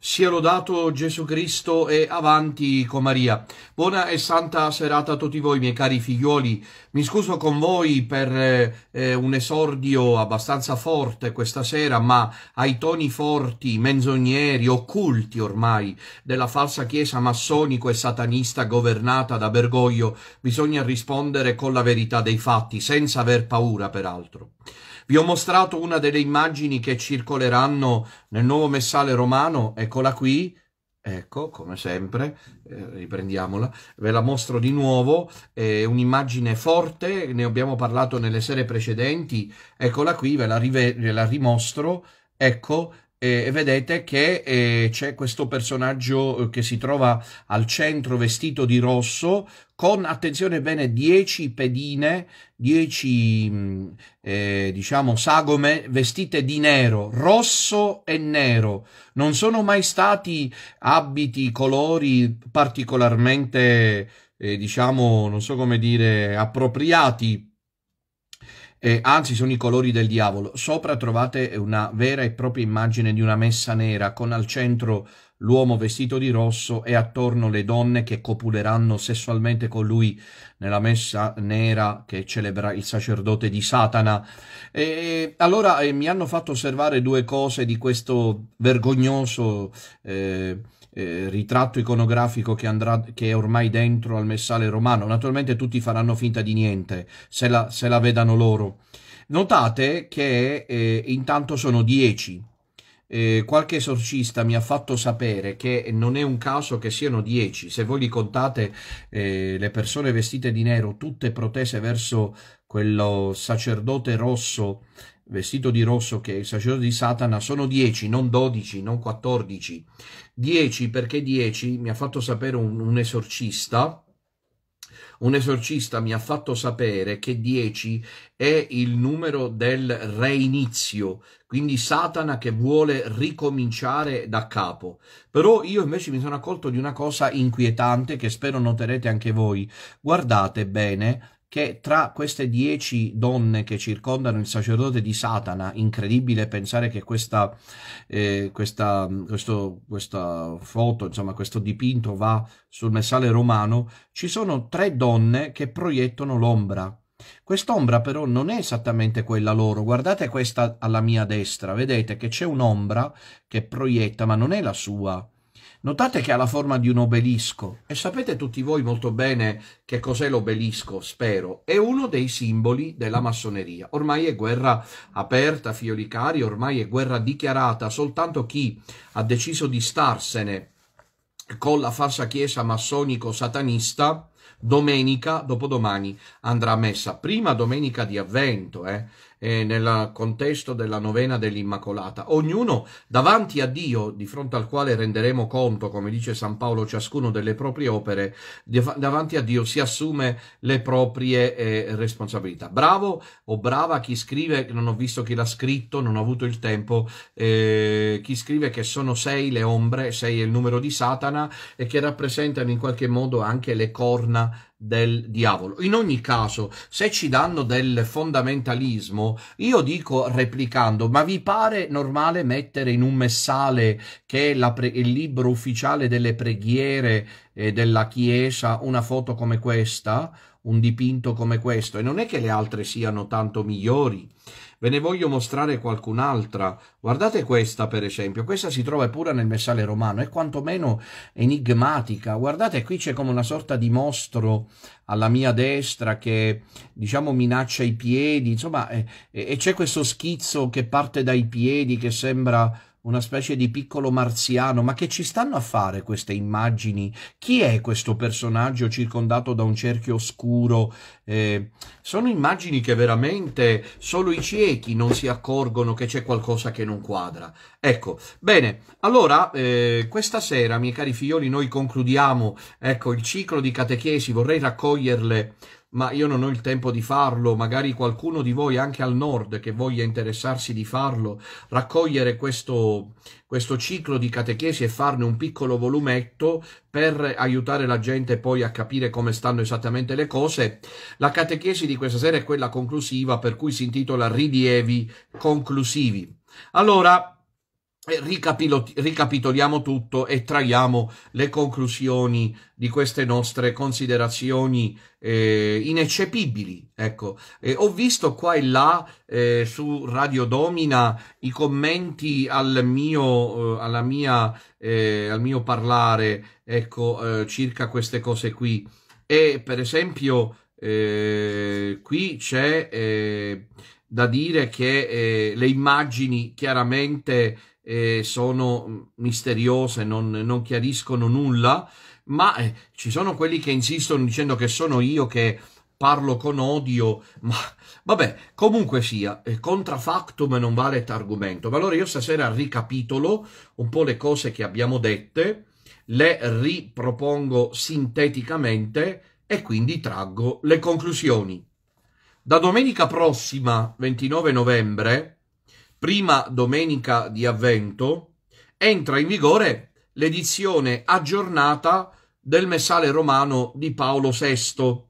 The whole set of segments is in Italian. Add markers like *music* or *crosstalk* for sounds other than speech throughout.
Sia lodato Gesù Cristo e avanti con Maria. Buona e santa serata a tutti voi, miei cari figlioli. Mi scuso con voi per eh, un esordio abbastanza forte questa sera, ma ai toni forti, menzogneri, occulti ormai della falsa chiesa massonico e satanista governata da Bergoglio, bisogna rispondere con la verità dei fatti, senza aver paura peraltro. Vi ho mostrato una delle immagini che circoleranno nel nuovo messale romano, eccola qui, ecco come sempre eh, riprendiamola ve la mostro di nuovo è un'immagine forte ne abbiamo parlato nelle sere precedenti eccola qui ve la, ve la rimostro ecco eh, vedete che eh, c'è questo personaggio eh, che si trova al centro vestito di rosso con, attenzione bene, 10 pedine, 10 mm, eh, diciamo sagome vestite di nero, rosso e nero. Non sono mai stati abiti, colori particolarmente, eh, diciamo, non so come dire, appropriati eh, anzi sono i colori del diavolo. Sopra trovate una vera e propria immagine di una messa nera con al centro l'uomo vestito di rosso e attorno le donne che copuleranno sessualmente con lui nella messa nera che celebra il sacerdote di Satana. E, allora eh, mi hanno fatto osservare due cose di questo vergognoso... Eh, eh, ritratto iconografico che, andrà, che è ormai dentro al messale romano. Naturalmente tutti faranno finta di niente, se la, se la vedano loro. Notate che eh, intanto sono dieci. Eh, qualche esorcista mi ha fatto sapere che non è un caso che siano dieci. se voi li contate eh, le persone vestite di nero, tutte protese verso quello sacerdote rosso vestito di rosso che è il sacerdote di Satana, sono 10, non 12, non 14. 10 perché 10 mi ha fatto sapere un, un esorcista, un esorcista mi ha fatto sapere che 10 è il numero del reinizio, quindi Satana che vuole ricominciare da capo. Però io invece mi sono accolto di una cosa inquietante che spero noterete anche voi. Guardate bene che tra queste dieci donne che circondano il sacerdote di Satana, incredibile pensare che questa, eh, questa, questo, questa foto, insomma questo dipinto va sul messale romano, ci sono tre donne che proiettano l'ombra. Quest'ombra però non è esattamente quella loro, guardate questa alla mia destra, vedete che c'è un'ombra che proietta, ma non è la sua Notate che ha la forma di un obelisco e sapete tutti voi molto bene che cos'è l'obelisco, spero. È uno dei simboli della massoneria. Ormai è guerra aperta, figlioli cari, ormai è guerra dichiarata. Soltanto chi ha deciso di starsene con la falsa chiesa massonico-satanista, domenica, dopodomani, andrà a messa. Prima domenica di avvento, eh? eh, nel contesto della novena dell'Immacolata. Ognuno davanti a Dio, di fronte al quale renderemo conto, come dice San Paolo, ciascuno delle proprie opere, davanti a Dio si assume le proprie eh, responsabilità. Bravo o brava chi scrive, non ho visto chi l'ha scritto, non ho avuto il tempo, eh, chi scrive che sono sei le ombre, sei è il numero di Satana e che rappresentano in qualche modo anche le corna del diavolo. In ogni caso, se ci danno del fondamentalismo, io dico replicando, ma vi pare normale mettere in un messale che è pre- il libro ufficiale delle preghiere eh, della Chiesa una foto come questa, un dipinto come questo? E non è che le altre siano tanto migliori. Ve ne voglio mostrare qualcun'altra. Guardate questa, per esempio. Questa si trova pure nel Messale Romano. È quantomeno enigmatica. Guardate, qui c'è come una sorta di mostro alla mia destra che, diciamo, minaccia i piedi. Insomma, e, e c'è questo schizzo che parte dai piedi che sembra una specie di piccolo marziano, ma che ci stanno a fare queste immagini? Chi è questo personaggio circondato da un cerchio oscuro? Eh, sono immagini che veramente solo i ciechi non si accorgono che c'è qualcosa che non quadra. Ecco, bene, allora eh, questa sera, miei cari figlioli, noi concludiamo ecco, il ciclo di catechesi, vorrei raccoglierle ma io non ho il tempo di farlo, magari qualcuno di voi anche al nord che voglia interessarsi di farlo, raccogliere questo, questo ciclo di catechesi e farne un piccolo volumetto per aiutare la gente poi a capire come stanno esattamente le cose. La catechesi di questa sera è quella conclusiva per cui si intitola Rilievi conclusivi. Allora, ricapitoliamo tutto e traiamo le conclusioni di queste nostre considerazioni eh, ineccepibili. Ecco, eh, ho visto qua e là eh, su Radio Domina i commenti al mio, eh, alla mia, eh, al mio parlare ecco, eh, circa queste cose qui. E per esempio, qui c'è da dire che le immagini chiaramente eh, sono misteriose, non, non, chiariscono nulla, ma eh, ci sono quelli che insistono dicendo che sono io che parlo con odio, ma vabbè, comunque sia, eh, contra factum non vale argomento. Ma allora io stasera ricapitolo un po' le cose che abbiamo dette, le ripropongo sinteticamente e quindi traggo le conclusioni. Da domenica prossima, 29 novembre, prima domenica di avvento, entra in vigore l'edizione aggiornata del Messale Romano di Paolo VI,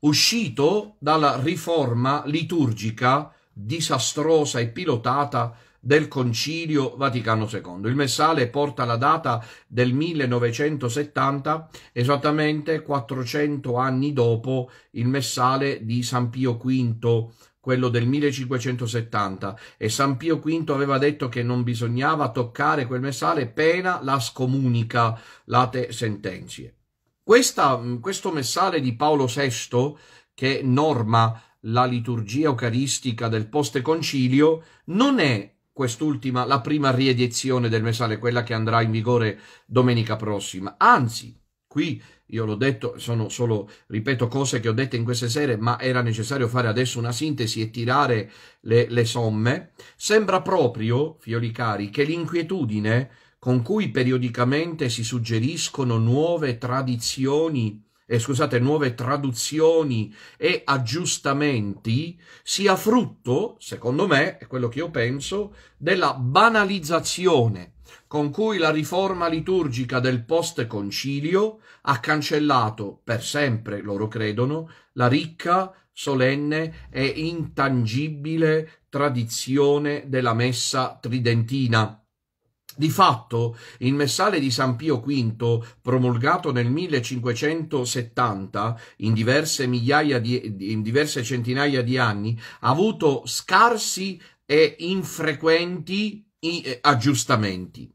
uscito dalla riforma liturgica disastrosa e pilotata del Concilio Vaticano II. Il messale porta la data del 1970, esattamente 400 anni dopo il messale di San Pio V quello del 1570, e San Pio V aveva detto che non bisognava toccare quel messale, pena la scomunica, late sentenzie. Questa, mm, questo messale di Paolo VI, che norma la liturgia eucaristica del posteconcilio, non è quest'ultima la prima riedizione del messale, quella che andrà in vigore domenica prossima. Anzi, qui io l'ho detto, sono solo, ripeto, cose che ho detto in queste sere, ma era necessario fare adesso una sintesi e tirare le, le somme. Sembra proprio, figlioli cari, che l'inquietudine con cui periodicamente si suggeriscono nuove tradizioni eh, scusate, nuove traduzioni e aggiustamenti sia frutto, secondo me, è quello che io penso, della banalizzazione con cui la riforma liturgica del post-concilio ha cancellato per sempre, loro credono, la ricca, solenne e intangibile tradizione della messa tridentina. Di fatto, il messale di San Pio V, promulgato nel 1570 in diverse, di, in diverse centinaia di anni, ha avuto scarsi e infrequenti eh, aggiustamenti.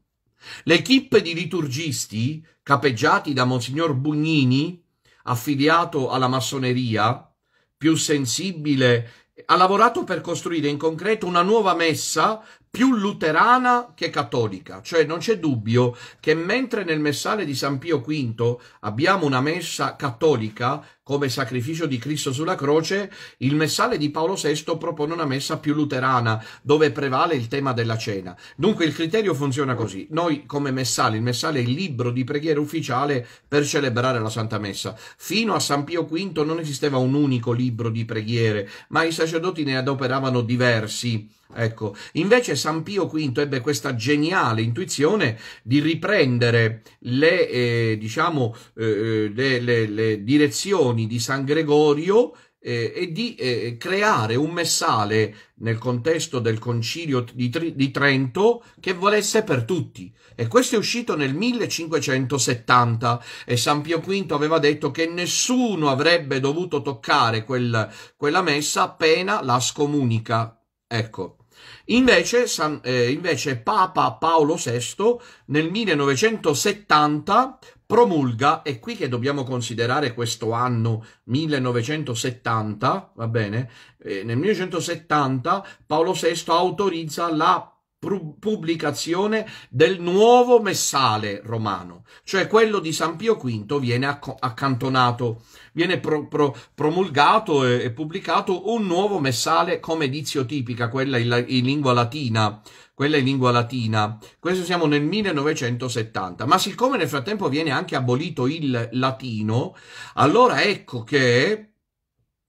L'equipe di liturgisti, capeggiati da Monsignor Bugnini, affiliato alla massoneria, più sensibile, ha lavorato per costruire in concreto una nuova messa più luterana che cattolica, cioè non c'è dubbio che mentre nel messale di San Pio V abbiamo una messa cattolica come sacrificio di Cristo sulla croce, il messale di Paolo VI propone una messa più luterana dove prevale il tema della cena. Dunque il criterio funziona così, noi come messale, il messale è il libro di preghiera ufficiale per celebrare la Santa Messa. Fino a San Pio V non esisteva un unico libro di preghiere, ma i sacerdoti ne adoperavano diversi Ecco, invece San Pio V ebbe questa geniale intuizione di riprendere le, eh, diciamo, eh, eh le, le, le, direzioni di San Gregorio eh, e di eh, creare un messale nel contesto del concilio di, di Trento che volesse per tutti. E questo è uscito nel 1570 e San Pio V aveva detto che nessuno avrebbe dovuto toccare quel, quella messa appena la scomunica. Ecco, Invece, San, eh, invece Papa Paolo VI nel 1970 promulga, è qui che dobbiamo considerare questo anno 1970, va bene? Eh, nel 1970 Paolo VI autorizza la pubblicazione del nuovo messale romano, cioè quello di San Pio V viene acc accantonato viene pro, pro, promulgato e, e, pubblicato un nuovo messale come edizio tipica, quella in, in lingua latina quella in lingua latina. Questo siamo nel 1970. Ma siccome nel frattempo viene anche abolito il latino, allora ecco che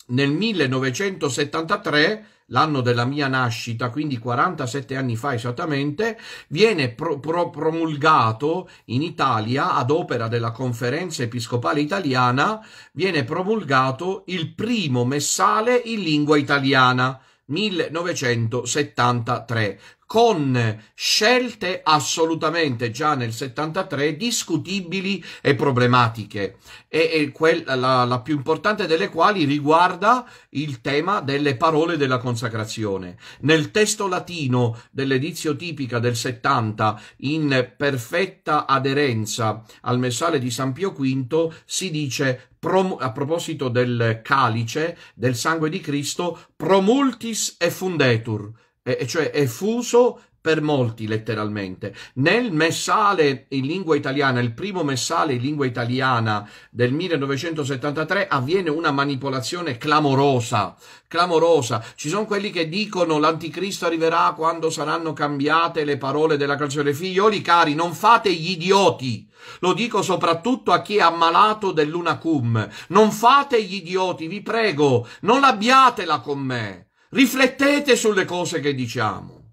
nel 1973 l'anno della mia nascita, quindi 47 anni fa esattamente, viene pro, pro, promulgato in Italia ad opera della Conferenza Episcopale Italiana, viene promulgato il primo messale in lingua italiana. 1973 con scelte assolutamente già nel 73 discutibili e problematiche, e, e quella, la, la più importante delle quali riguarda il tema delle parole della consacrazione. Nel testo latino dell'edizio tipica del 70, in perfetta aderenza al messale di San Pio V, si dice a proposito del calice del sangue di Cristo, promultis e fundetur, e cioè è fuso per molti letteralmente. Nel messale in lingua italiana, il primo messale in lingua italiana del 1973 avviene una manipolazione clamorosa, clamorosa. Ci sono quelli che dicono l'anticristo arriverà quando saranno cambiate le parole della canzone. Figlioli cari, non fate gli idioti. Lo dico soprattutto a chi è ammalato dell'unacum. Non fate gli idioti, vi prego, non abbiatela con me. Riflettete sulle cose che diciamo,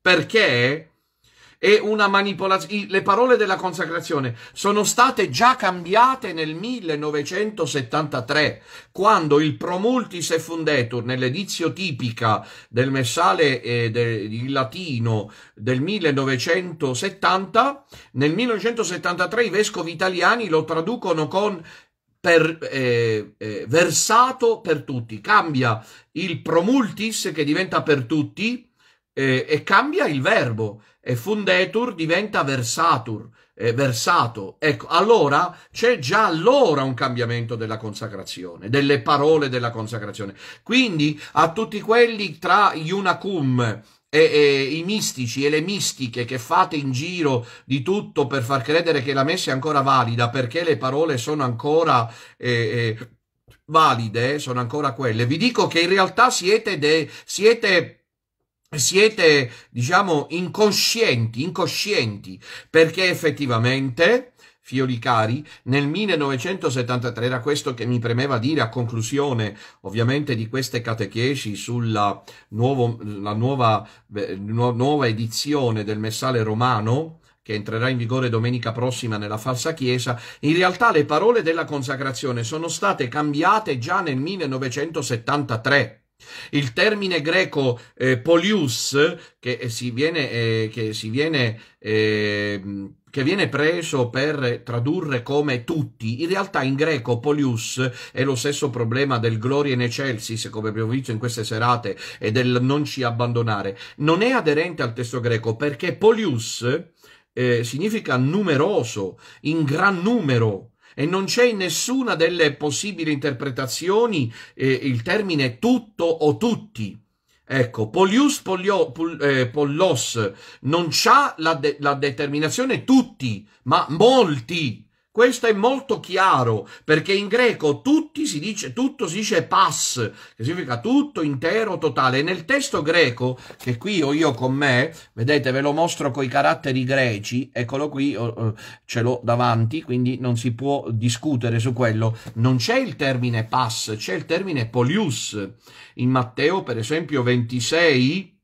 perché è una manipolazione. Le parole della consacrazione sono state già cambiate nel 1973, quando il promultis e fundetur, nell'edizio tipica del messale eh, de, in latino del 1970, nel 1973 i vescovi italiani lo traducono con per, eh, eh, versato per tutti, cambia il promultis che diventa per tutti eh, e cambia il verbo e fundetur diventa versatur, eh, versato. Ecco, allora c'è già allora un cambiamento della consacrazione, delle parole della consacrazione. Quindi a tutti quelli tra iunacum e, e, i mistici e le mistiche che fate in giro di tutto per far credere che la messa è ancora valida perché le parole sono ancora eh, eh valide, sono ancora quelle. Vi dico che in realtà siete, de, siete, siete diciamo, incoscienti, incoscienti, perché effettivamente Fiolicari nel 1973, era questo che mi premeva dire a conclusione ovviamente di queste catechesi sulla nuovo, nuova, nuova edizione del Messale Romano, che entrerà in vigore domenica prossima nella falsa chiesa, in realtà le parole della consacrazione sono state cambiate già nel 1973. Il termine greco eh, polius, che eh, si viene, eh, che, si viene eh, che viene preso per tradurre come tutti, in realtà in greco polius è lo stesso problema del gloria in excelsis, come abbiamo visto in queste serate, e del non ci abbandonare. Non è aderente al testo greco perché polius eh, significa numeroso, in gran numero, e non c'è in nessuna delle possibili interpretazioni eh, il termine tutto o tutti. Ecco, polius polio, pol, eh, pollos non c'ha la, de- la determinazione tutti, ma molti. Questo è molto chiaro perché in greco si dice, tutto si dice pass, che significa tutto, intero, totale. E nel testo greco, che qui ho io con me, vedete ve lo mostro con i caratteri greci, eccolo qui, oh, oh, ce l'ho davanti, quindi non si può discutere su quello. Non c'è il termine pass, c'è il termine polius. In Matteo, per esempio, 26,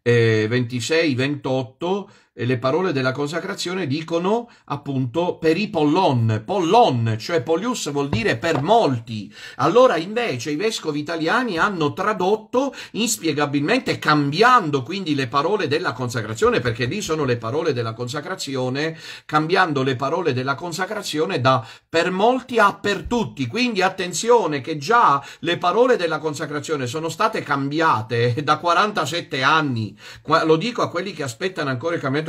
eh, 26, 28 e le parole della consacrazione dicono appunto per i pollon, pollon, cioè polius vuol dire per molti. Allora invece i vescovi italiani hanno tradotto inspiegabilmente cambiando quindi le parole della consacrazione, perché lì sono le parole della consacrazione, cambiando le parole della consacrazione da per molti a per tutti. Quindi attenzione che già le parole della consacrazione sono state cambiate *laughs* da 47 anni. Lo dico a quelli che aspettano ancora il cambiamento rispetto della,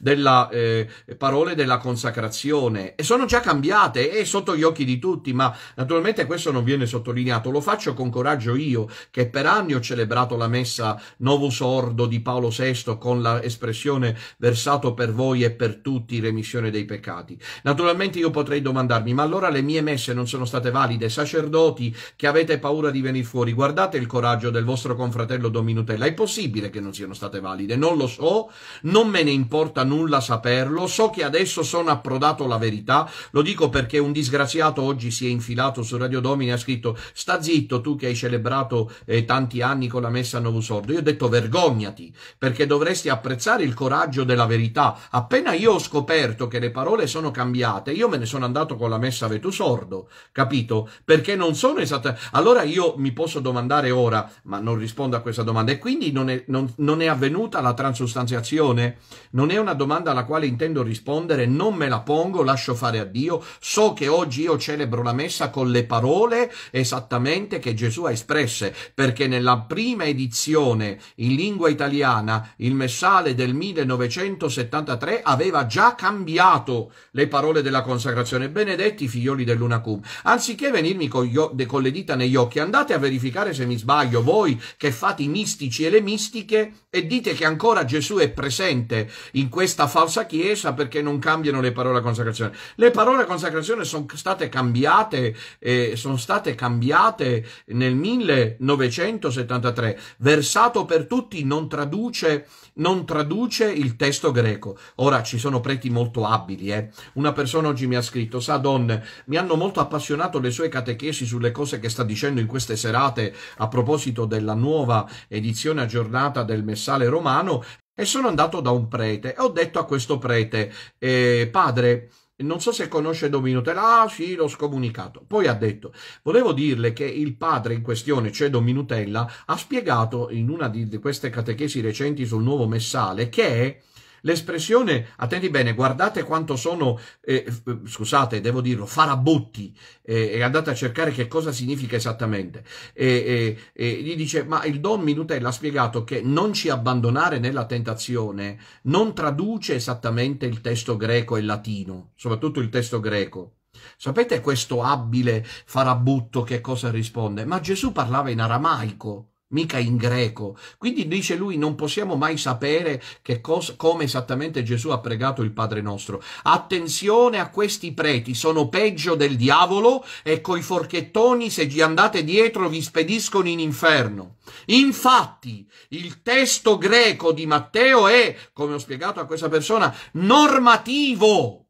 della eh, parole della consacrazione e sono già cambiate e sotto gli occhi di tutti, ma naturalmente questo non viene sottolineato. Lo faccio con coraggio io che per anni ho celebrato la messa Novus Ordo di Paolo VI con l'espressione versato per voi e per tutti remissione dei peccati. Naturalmente io potrei domandarmi, ma allora le mie messe non sono state valide? Sacerdoti che avete paura di venire fuori, guardate il coraggio del vostro confratello Dominutella. È possibile che non siano state valide, non lo so, non me ne ne importa nulla saperlo, so che adesso sono approdato la verità, lo dico perché un disgraziato oggi si è infilato su Radio Domini e ha scritto sta zitto tu che hai celebrato eh, tanti anni con la messa a Novo Sordo, io ho detto vergognati perché dovresti apprezzare il coraggio della verità, appena io ho scoperto che le parole sono cambiate, io me ne sono andato con la messa a Vetusordo, capito? Perché non sono esattamente... Allora io mi posso domandare ora, ma non rispondo a questa domanda, e quindi non è, non, non è avvenuta la transustanziazione? Non è una domanda alla quale intendo rispondere, non me la pongo, lascio fare a Dio. So che oggi io celebro la messa con le parole esattamente che Gesù ha espresse, perché nella prima edizione in lingua italiana, il messale del 1973 aveva già cambiato le parole della consacrazione. Benedetti figlioli dell'Unacum. Anziché venirmi con, con le dita negli occhi, andate a verificare se mi sbaglio voi che fate i mistici e le mistiche e dite che ancora Gesù è presente in questa falsa chiesa perché non cambiano le parole consacrazione. Le parole consacrazione sono state cambiate, eh, sono state cambiate nel 1973. Versato per tutti non traduce, non traduce il testo greco. Ora ci sono preti molto abili, eh. Una persona oggi mi ha scritto, sa donne, mi hanno molto appassionato le sue catechesi sulle cose che sta dicendo in queste serate a proposito della nuova edizione aggiornata del Messale Romano e sono andato da un prete e ho detto a questo prete, eh, padre, non so se conosce Domino Tel. Ah, sì, l'ho scomunicato. Poi ha detto, volevo dirle che il padre in questione, cioè Dominutella, ha spiegato in una di queste catechesi recenti sul nuovo messale che L'espressione, attenti bene, guardate quanto sono, eh, scusate, devo dirlo, farabotti, eh, e andate a cercare che cosa significa esattamente. E, e, e gli dice, ma il Don Minutella ha spiegato che non ci abbandonare nella tentazione non traduce esattamente il testo greco e latino, soprattutto il testo greco. Sapete questo abile farabutto che cosa risponde? Ma Gesù parlava in aramaico mica in greco. Quindi dice lui non possiamo mai sapere che cosa, come esattamente Gesù ha pregato il Padre nostro. Attenzione a questi preti, sono peggio del diavolo e coi forchettoni se gli andate dietro vi spediscono in inferno. Infatti il testo greco di Matteo è, come ho spiegato a questa persona, normativo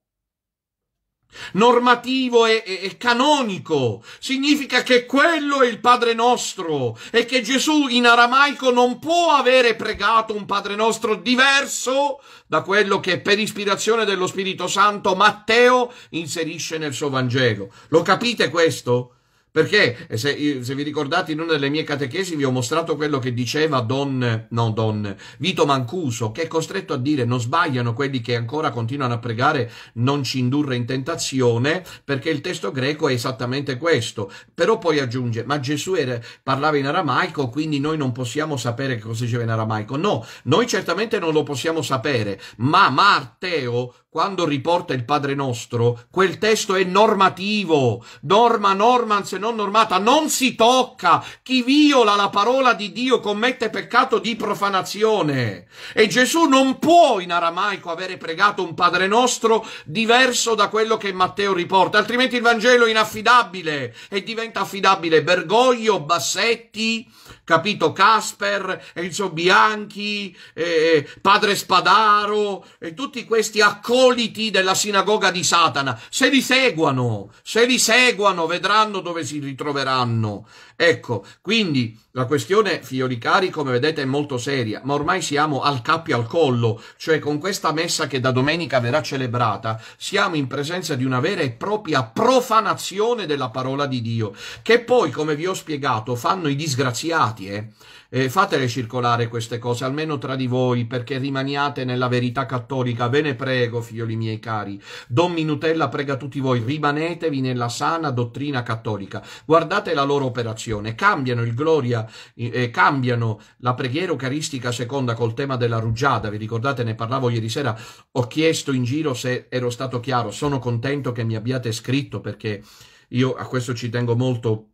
normativo e, e, e, canonico, significa che quello è il Padre nostro e che Gesù in aramaico non può avere pregato un Padre nostro diverso da quello che per ispirazione dello Spirito Santo Matteo inserisce nel suo Vangelo. Lo capite questo? Perché eh, se, se, vi ricordate in una delle mie catechesi vi ho mostrato quello che diceva Don, no, Don Vito Mancuso, che è costretto a dire non sbagliano quelli che ancora continuano a pregare non ci indurre in tentazione, perché il testo greco è esattamente questo. Però poi aggiunge, ma Gesù era, parlava in aramaico, quindi noi non possiamo sapere cosa diceva in aramaico. No, noi certamente non lo possiamo sapere, ma Marteo, quando riporta il Padre nostro, quel testo è normativo, norma norman se non normata, non si tocca. Chi viola la parola di Dio commette peccato di profanazione. E Gesù non può in aramaico avere pregato un Padre nostro diverso da quello che Matteo riporta, altrimenti il Vangelo è inaffidabile e diventa affidabile Bergoglio, Bassetti, capito Casper, Enzo Bianchi, eh, Padre Spadaro e tutti questi accordi accoliti della sinagoga di Satana. Se li seguono, se li seguono, vedranno dove si ritroveranno. Ecco, quindi la questione Fioricari, come vedete, è molto seria, ma ormai siamo al cappio al collo, cioè con questa messa che da domenica verrà celebrata, siamo in presenza di una vera e propria profanazione della parola di Dio, che poi, come vi ho spiegato, fanno i disgraziati, eh eh, fatele circolare queste cose, almeno tra di voi, perché rimaniate nella verità cattolica. Ve ne prego, figlioli miei cari. Don Minutella prega tutti voi, rimanetevi nella sana dottrina cattolica. Guardate la loro operazione. Cambiano il gloria, eh, cambiano la preghiera eucaristica seconda col tema della rugiada. Vi ricordate, ne parlavo ieri sera. Ho chiesto in giro se ero stato chiaro. Sono contento che mi abbiate scritto perché io a questo ci tengo molto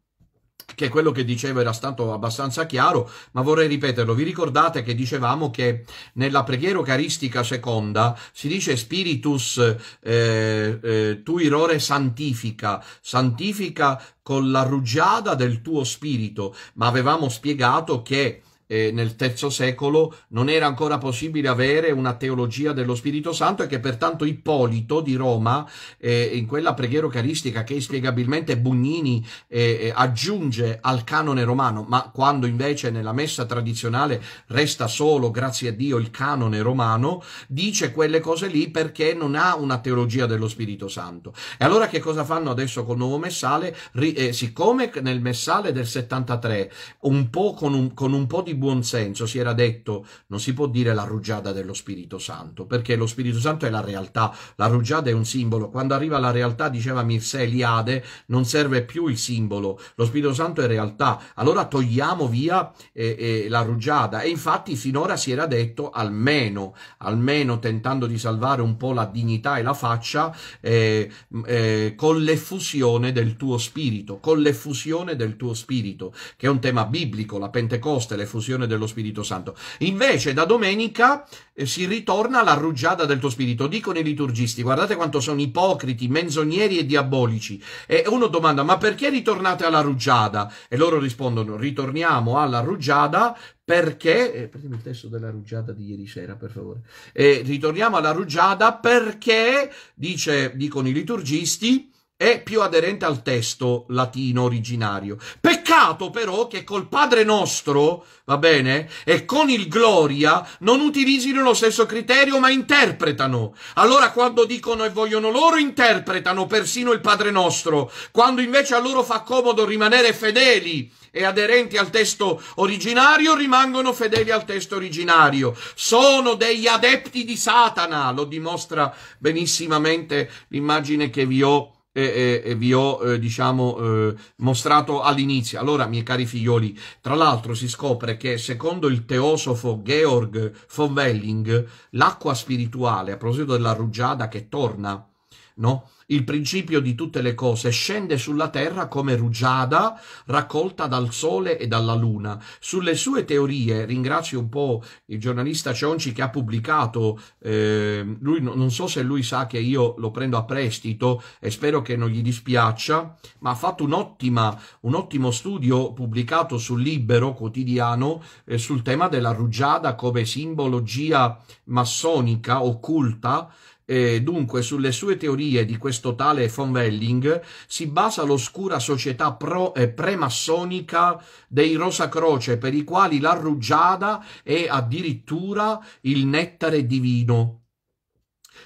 che quello che dicevo era stato abbastanza chiaro, ma vorrei ripeterlo. Vi ricordate che dicevamo che nella preghiera eucaristica seconda si dice Spiritus eh, eh, tuirore santifica, santifica con la rugiada del tuo spirito, ma avevamo spiegato che eh, nel terzo secolo non era ancora possibile avere una teologia dello Spirito Santo e che pertanto Ippolito di Roma, eh, in quella preghiera eucaristica che inspiegabilmente Bugnini eh, eh, aggiunge al canone romano, ma quando invece nella messa tradizionale resta solo, grazie a Dio, il canone romano, dice quelle cose lì perché non ha una teologia dello Spirito Santo. E allora che cosa fanno adesso col nuovo messale? Ri, eh, siccome nel messale del 73, un con un, con un po' di di senso si era detto non si può dire la rugiada dello Spirito Santo, perché lo Spirito Santo è la realtà, la rugiada è un simbolo. Quando arriva la realtà, diceva Mircea Eliade, non serve più il simbolo, lo Spirito Santo è realtà. Allora togliamo via eh, eh, la rugiada. E infatti finora si era detto, almeno, almeno tentando di salvare un po' la dignità e la faccia, eh, eh con l'effusione del tuo spirito, con l'effusione del tuo spirito, che è un tema biblico, la Pentecoste, l'effusione effusione dello Spirito Santo. Invece da domenica eh, si ritorna alla rugiada del tuo spirito. Dicono i liturgisti, guardate quanto sono ipocriti, menzogneri e diabolici. E uno domanda, ma perché ritornate alla rugiada? E loro rispondono, ritorniamo alla rugiada perché, eh, prendiamo il testo della rugiada di ieri sera per favore, e eh, ritorniamo alla rugiada perché, dice, dicono i liturgisti, è più aderente al testo latino originario. Peccato però che col Padre nostro, va bene, e con il Gloria non utilizzino lo stesso criterio ma interpretano. Allora quando dicono e vogliono loro interpretano persino il Padre nostro, quando invece a loro fa comodo rimanere fedeli e aderenti al testo originario rimangono fedeli al testo originario. Sono degli adepti di Satana, lo dimostra benissimamente l'immagine che vi ho eh, eh, vi ho eh, diciamo eh, mostrato all'inizio. Allora, miei cari figlioli, tra l'altro si scopre che secondo il teosofo Georg von Welling, l'acqua spirituale, a proposito della rugiada che torna, no? il principio di tutte le cose, scende sulla terra come rugiada raccolta dal sole e dalla luna. Sulle sue teorie, ringrazio un po' il giornalista Cionci che ha pubblicato, eh, lui, non so se lui sa che io lo prendo a prestito e spero che non gli dispiaccia, ma ha fatto un'ottima, un ottimo studio pubblicato sul Libero quotidiano eh, sul tema della rugiada come simbologia massonica occulta e dunque, sulle sue teorie di questo tale von Welling si basa l'oscura società pro e eh, premassonica dei Rosa Croce per i quali la rugiada è addirittura il nettare divino.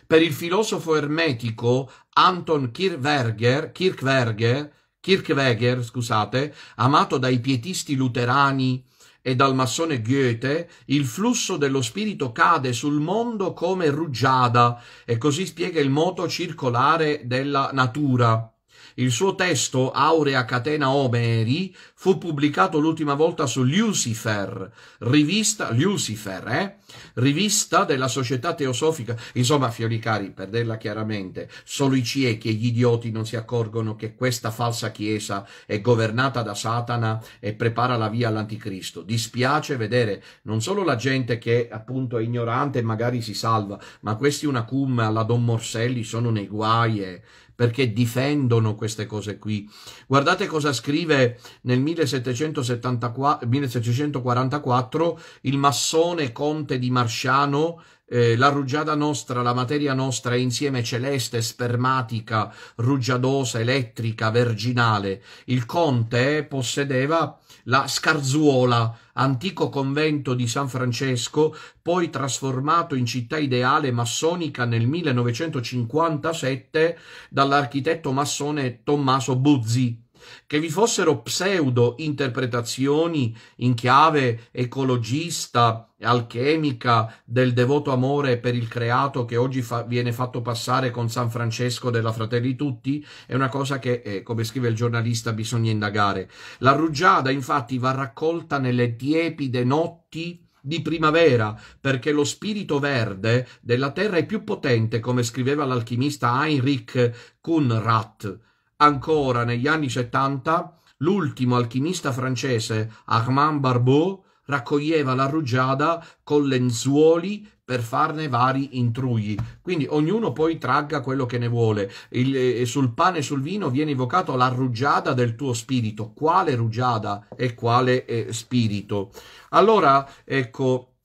Per il filosofo ermetico Anton Kirchberger, Kirchberger, Kirchberger scusate, amato dai pietisti luterani e dal massone Goethe, il flusso dello spirito cade sul mondo come rugiada, e così spiega il moto circolare della natura. Il suo testo, Aurea Catena Omeri, fu pubblicato l'ultima volta su Lucifer, rivista, Lucifer, eh? rivista della Società Teosofica. Insomma, Fioricari, per dirla chiaramente, solo i ciechi e gli idioti non si accorgono che questa falsa chiesa è governata da Satana e prepara la via all'anticristo. Dispiace vedere non solo la gente che appunto è ignorante e magari si salva, ma questi una cum alla Don Morselli sono nei guai e eh perché difendono queste cose qui. Guardate cosa scrive nel 1774, 1744 il massone conte di Marciano eh, la rugiada nostra, la materia nostra è insieme celeste, spermatica, rugiadosa, elettrica, verginale. Il conte eh, possedeva la Scarzuola, antico convento di San Francesco, poi trasformato in città ideale massonica nel 1957 dall'architetto massone Tommaso Buzzi che vi fossero pseudo interpretazioni in chiave ecologista, alchemica del devoto amore per il creato che oggi fa viene fatto passare con San Francesco della Fratelli Tutti, è una cosa che, eh, come scrive il giornalista, bisogna indagare. La rugiada infatti va raccolta nelle tiepide notti di primavera, perché lo spirito verde della terra è più potente, come scriveva l'alchimista Heinrich Kunrat Ancora negli anni 70 l'ultimo alchimista francese Armand Barbeau raccoglieva la rugiada con lenzuoli per farne vari intrugli. Quindi ognuno poi tragga quello che ne vuole. Il, eh, sul pane e sul vino viene evocato la rugiada del tuo spirito. Quale rugiada e quale eh, spirito? Allora, ecco,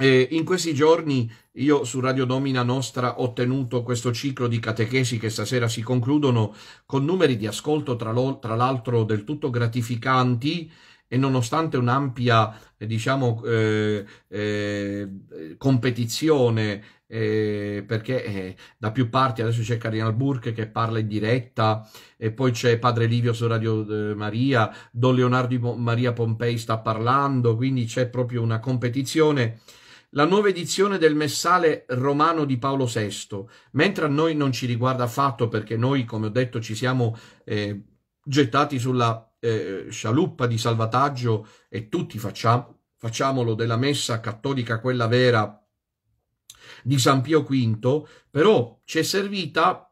eh, in questi giorni io su Radio Domina Nostra ho tenuto questo ciclo di catechesi che stasera si concludono con numeri di ascolto tra, l'altro del tutto gratificanti e nonostante un'ampia eh, diciamo, eh, eh, competizione eh, perché eh, da più parti adesso c'è Cardinal Burke che parla in diretta e poi c'è Padre Livio su Radio eh, Maria, Don Leonardo Maria Pompei sta parlando, quindi c'è proprio una competizione la nuova edizione del messale romano di Paolo VI, mentre a noi non ci riguarda affatto perché noi, come ho detto, ci siamo eh, gettati sulla eh, scialuppa di salvataggio e tutti facciamo, facciamolo della messa cattolica, quella vera, di San Pio V, però ci è servita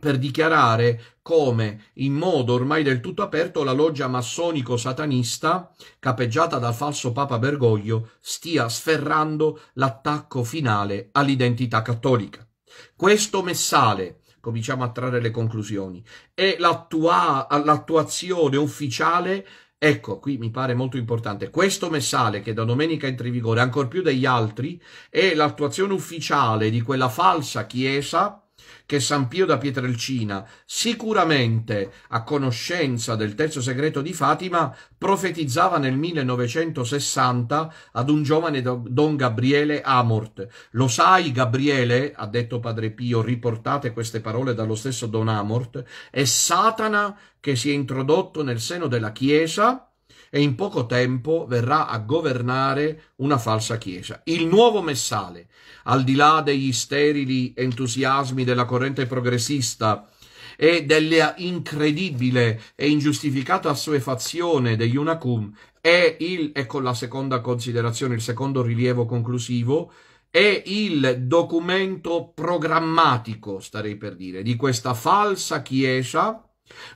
per dichiarare come, in modo ormai del tutto aperto, la loggia massonico-satanista, capeggiata dal falso Papa Bergoglio, stia sferrando l'attacco finale all'identità cattolica. Questo messale, cominciamo a trarre le conclusioni, è l'attua- l'attuazione ufficiale Ecco, qui mi pare molto importante, questo messale che da domenica entra in vigore, ancor più degli altri, è l'attuazione ufficiale di quella falsa chiesa che San Pio da Pietrelcina, sicuramente a conoscenza del terzo segreto di Fatima, profetizzava nel 1960 ad un giovane Don Gabriele Amort. Lo sai, Gabriele, ha detto Padre Pio, riportate queste parole dallo stesso Don Amort, è Satana che si è introdotto nel seno della Chiesa e in poco tempo verrà a governare una falsa chiesa. Il nuovo Messale, al di là degli sterili entusiasmi della corrente progressista e della incredibile e ingiustificata assuefazione degli Unacum, è il, e la seconda considerazione, il secondo rilievo conclusivo, è il documento programmatico, starei per dire, di questa falsa chiesa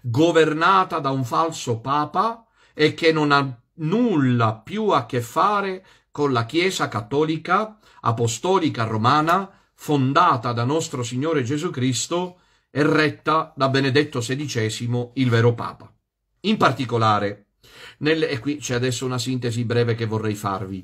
governata da un falso papa e che non ha nulla più a che fare con la Chiesa cattolica apostolica romana fondata da nostro Signore Gesù Cristo e retta da Benedetto XVI, il vero Papa. In particolare, nel, e qui c'è adesso una sintesi breve che vorrei farvi,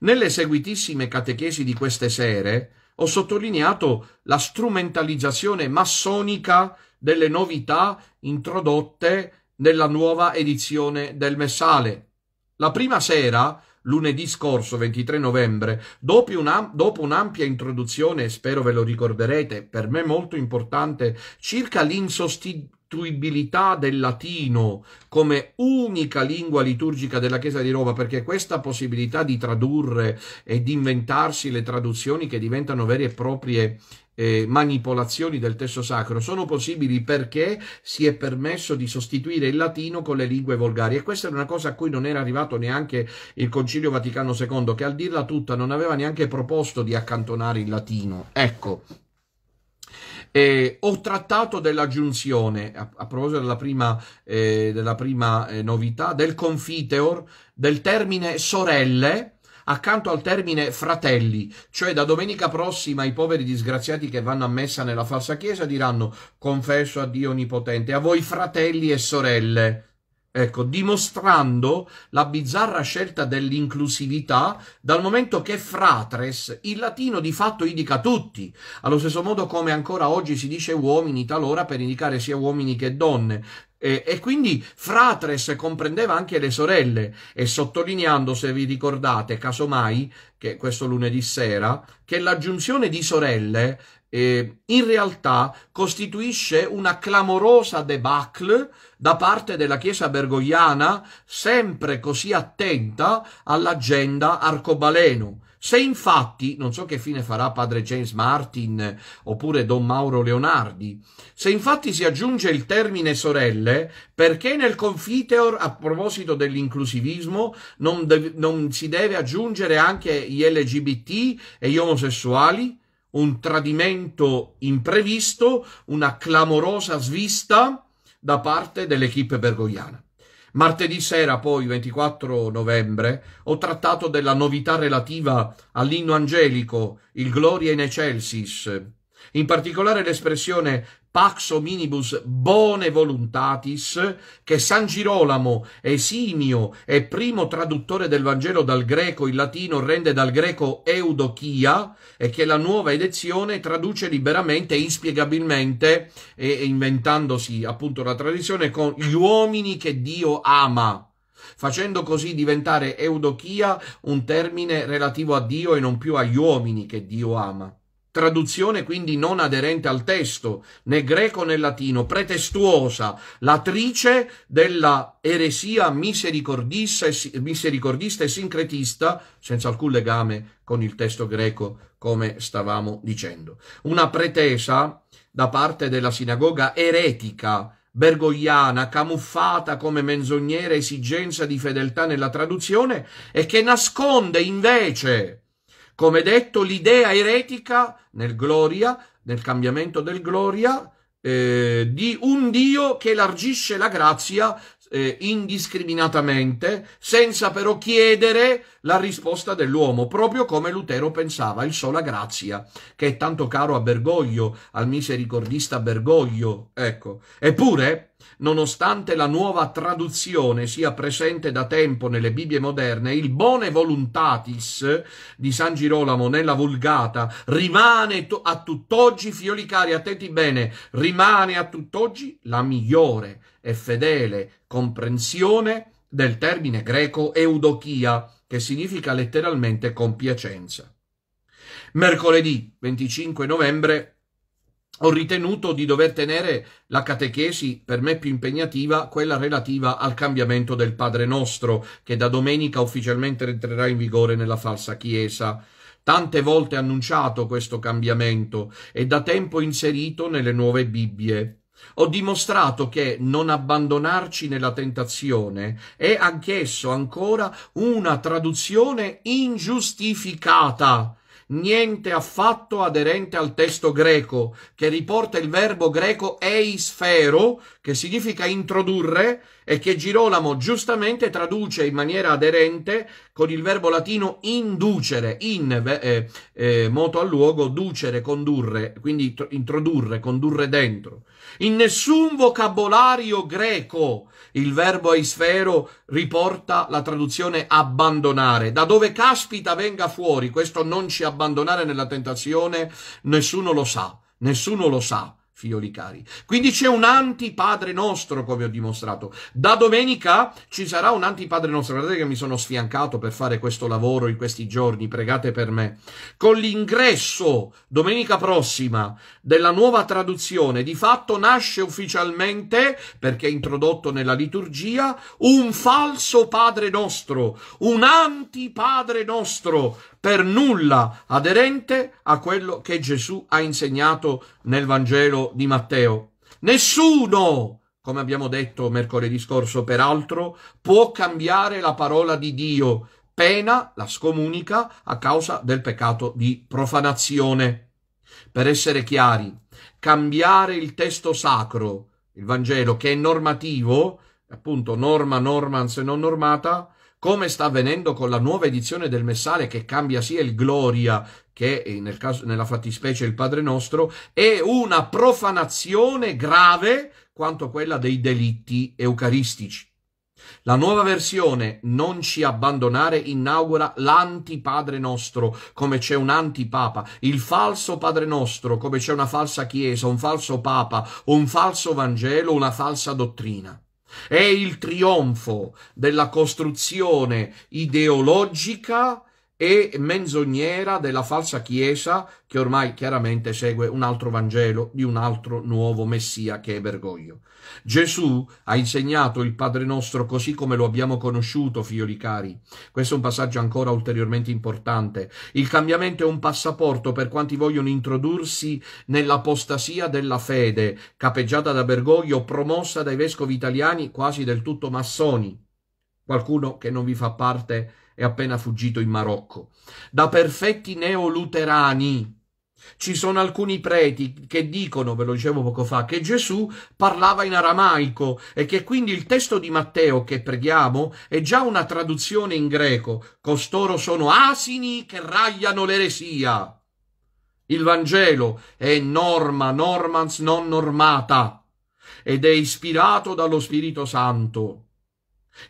nelle seguitissime catechesi di queste sere ho sottolineato la strumentalizzazione massonica delle novità introdotte nella nuova edizione del Messale. La prima sera, lunedì scorso 23 novembre, dopo, una, dopo un'ampia introduzione, spero ve lo ricorderete, per me molto importante, circa l'insostituzione sostituibilità del latino come unica lingua liturgica della Chiesa di Roma, perché questa possibilità di tradurre e di inventarsi le traduzioni che diventano vere e proprie eh, manipolazioni del testo sacro sono possibili perché si è permesso di sostituire il latino con le lingue volgari e questa è una cosa a cui non era arrivato neanche il Concilio Vaticano II che al dirla tutta non aveva neanche proposto di accantonare il latino. Ecco, eh, ho trattato dell'aggiunzione, a, a, proposito della prima, eh, della prima eh, novità, del confiteor, del termine sorelle, accanto al termine fratelli, cioè da domenica prossima i poveri disgraziati che vanno a messa nella falsa chiesa diranno confesso a Dio Onnipotente, a voi fratelli e sorelle Ecco, dimostrando la bizzarra scelta dell'inclusività dal momento che fratres il latino di fatto indica tutti, allo stesso modo come ancora oggi si dice uomini talora per indicare sia uomini che donne. E, e quindi fratres comprendeva anche le sorelle, e sottolineando, se vi ricordate, casomai, che questo lunedì sera, che l'aggiunzione di sorelle eh, in realtà costituisce una clamorosa debacle da parte della Chiesa bergogliana, sempre così attenta all'agenda arcobaleno. Se infatti, non so che fine farà padre James Martin oppure don Mauro Leonardi, se infatti si aggiunge il termine sorelle, perché nel confiteor, a proposito dell'inclusivismo, non, de- non si deve aggiungere anche gli LGBT e gli omosessuali? un tradimento imprevisto, una clamorosa svista da parte dell'equipe bergogliana. Martedì sera, poi 24 novembre, ho trattato della novità relativa all'inno angelico, il Gloria in Excelsis, in particolare l'espressione pax minibus bone voluntatis, che San Girolamo, esimio e primo traduttore del Vangelo dal greco in latino, rende dal greco eudochia e che la nuova edizione traduce liberamente e inspiegabilmente, e inventandosi appunto la tradizione, con gli uomini che Dio ama facendo così diventare eudochia un termine relativo a Dio e non più agli uomini che Dio ama traduzione quindi non aderente al testo, né greco né latino, pretestuosa, latrice della eresia misericordista e, misericordista e sincretista, senza alcun legame con il testo greco, come stavamo dicendo. Una pretesa da parte della sinagoga eretica, bergogliana, camuffata come menzognera esigenza di fedeltà nella traduzione e che nasconde invece come detto, l'idea eretica nel Gloria, nel cambiamento del Gloria, eh, di un Dio che elargisce la grazia eh, indiscriminatamente, senza però chiedere la risposta dell'uomo, proprio come Lutero pensava, il sola grazia, che è tanto caro a Bergoglio, al misericordista Bergoglio, ecco. Eppure, nonostante la nuova traduzione sia presente da tempo nelle Bibbie moderne, il bone voluntatis di San Girolamo nella Vulgata rimane a tutt'oggi, fiori cari, attenti bene, rimane a tutt'oggi la migliore e fedele comprensione del termine greco eudochia, che significa letteralmente compiacenza. Mercoledì 25 novembre ho ritenuto di dover tenere la catechesi per me più impegnativa, quella relativa al cambiamento del Padre nostro, che da domenica ufficialmente entrerà in vigore nella falsa Chiesa. Tante volte annunciato questo cambiamento e da tempo inserito nelle nuove Bibbie. Ho dimostrato che non abbandonarci nella tentazione è anch'esso ancora una traduzione ingiustificata, niente affatto aderente al testo greco, che riporta il verbo greco eisfero, che significa introdurre, e che Girolamo giustamente traduce in maniera aderente con il verbo latino inducere, in eh, eh, moto al luogo, ducere, condurre, quindi introdurre, condurre dentro. In nessun vocabolario greco il verbo aisfero riporta la traduzione abbandonare. Da dove caspita venga fuori questo non ci abbandonare nella tentazione, nessuno lo sa, nessuno lo sa figlioli cari. Quindi c'è un antipadre nostro, come ho dimostrato. Da domenica ci sarà un antipadre nostro. Guardate che mi sono sfiancato per fare questo lavoro in questi giorni, pregate per me. Con l'ingresso domenica prossima della nuova traduzione, di fatto nasce ufficialmente, perché è introdotto nella liturgia, un falso padre nostro, un antipadre nostro per nulla aderente a quello che Gesù ha insegnato nel Vangelo di Matteo. Nessuno, come abbiamo detto mercoledì scorso peraltro, può cambiare la parola di Dio, pena la scomunica a causa del peccato di profanazione. Per essere chiari, cambiare il testo sacro, il Vangelo, che è normativo, appunto norma, norma, se non normata, come sta avvenendo con la nuova edizione del Messale che cambia sia il Gloria che eh, nel caso, nella fattispecie il Padre Nostro, è una profanazione grave quanto quella dei delitti eucaristici. La nuova versione Non ci abbandonare inaugura l'antipadre nostro, come c'è un antipapa, il falso padre nostro, come c'è una falsa chiesa, un falso papa, un falso Vangelo, una falsa dottrina. È il trionfo della costruzione ideologica e menzognera della falsa Chiesa che ormai chiaramente segue un altro Vangelo di un altro nuovo Messia che è Bergoglio. Gesù ha insegnato il Padre nostro così come lo abbiamo conosciuto, figlioli cari. Questo è un passaggio ancora ulteriormente importante. Il cambiamento è un passaporto per quanti vogliono introdursi nell'apostasia della fede, capeggiata da Bergoglio, promossa dai vescovi italiani quasi del tutto massoni. Qualcuno che non vi fa parte è appena fuggito in Marocco, da perfetti neoluterani. Ci sono alcuni preti che dicono, ve lo dicevo poco fa, che Gesù parlava in aramaico e che quindi il testo di Matteo che preghiamo è già una traduzione in greco. Costoro sono asini che ragliano l'eresia. Il Vangelo è norma, normans non normata, ed è ispirato dallo Spirito Santo.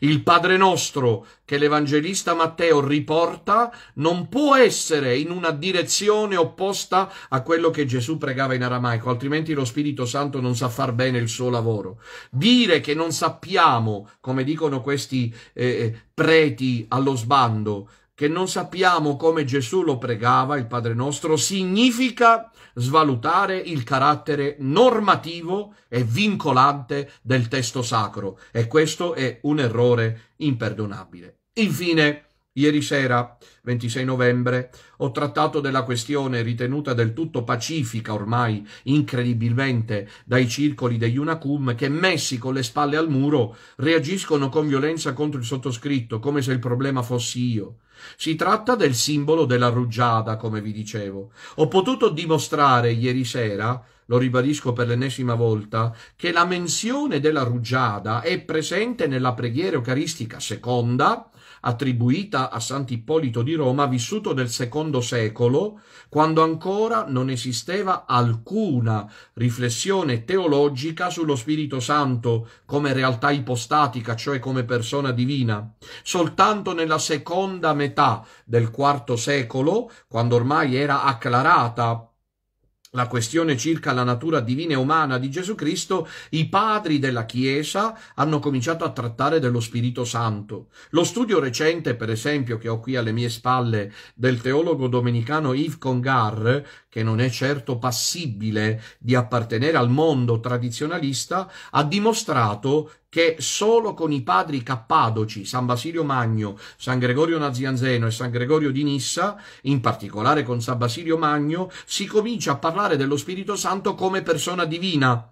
Il Padre nostro che l'Evangelista Matteo riporta non può essere in una direzione opposta a quello che Gesù pregava in aramaico, altrimenti lo Spirito Santo non sa far bene il suo lavoro. Dire che non sappiamo, come dicono questi eh, eh preti allo sbando, che non sappiamo come Gesù lo pregava, il Padre nostro, significa svalutare il carattere normativo e vincolante del testo sacro e questo è un errore imperdonabile. Infine, Ieri sera, 26 novembre, ho trattato della questione ritenuta del tutto pacifica ormai, incredibilmente, dai circoli degli Unacum che, messi con le spalle al muro, reagiscono con violenza contro il sottoscritto, come se il problema fossi io. Si tratta del simbolo della rugiada, come vi dicevo. Ho potuto dimostrare ieri sera lo ribadisco per l'ennesima volta, che la menzione della rugiada è presente nella preghiera eucaristica seconda, attribuita a Sant'Ippolito di Roma, vissuto nel secondo secolo, quando ancora non esisteva alcuna riflessione teologica sullo Spirito Santo come realtà ipostatica, cioè come persona divina. Soltanto nella seconda metà del IV secolo, quando ormai era acclarata la questione circa la natura divina e umana di Gesù Cristo, i padri della Chiesa hanno cominciato a trattare dello Spirito Santo. Lo studio recente, per esempio, che ho qui alle mie spalle, del teologo domenicano Yves Congar, che non è certo passibile di appartenere al mondo tradizionalista, ha dimostrato che solo con i padri cappadoci, San Basilio Magno, San Gregorio Nazianzeno e San Gregorio di Nissa, in particolare con San Basilio Magno, si comincia a parlare dello Spirito Santo come persona divina.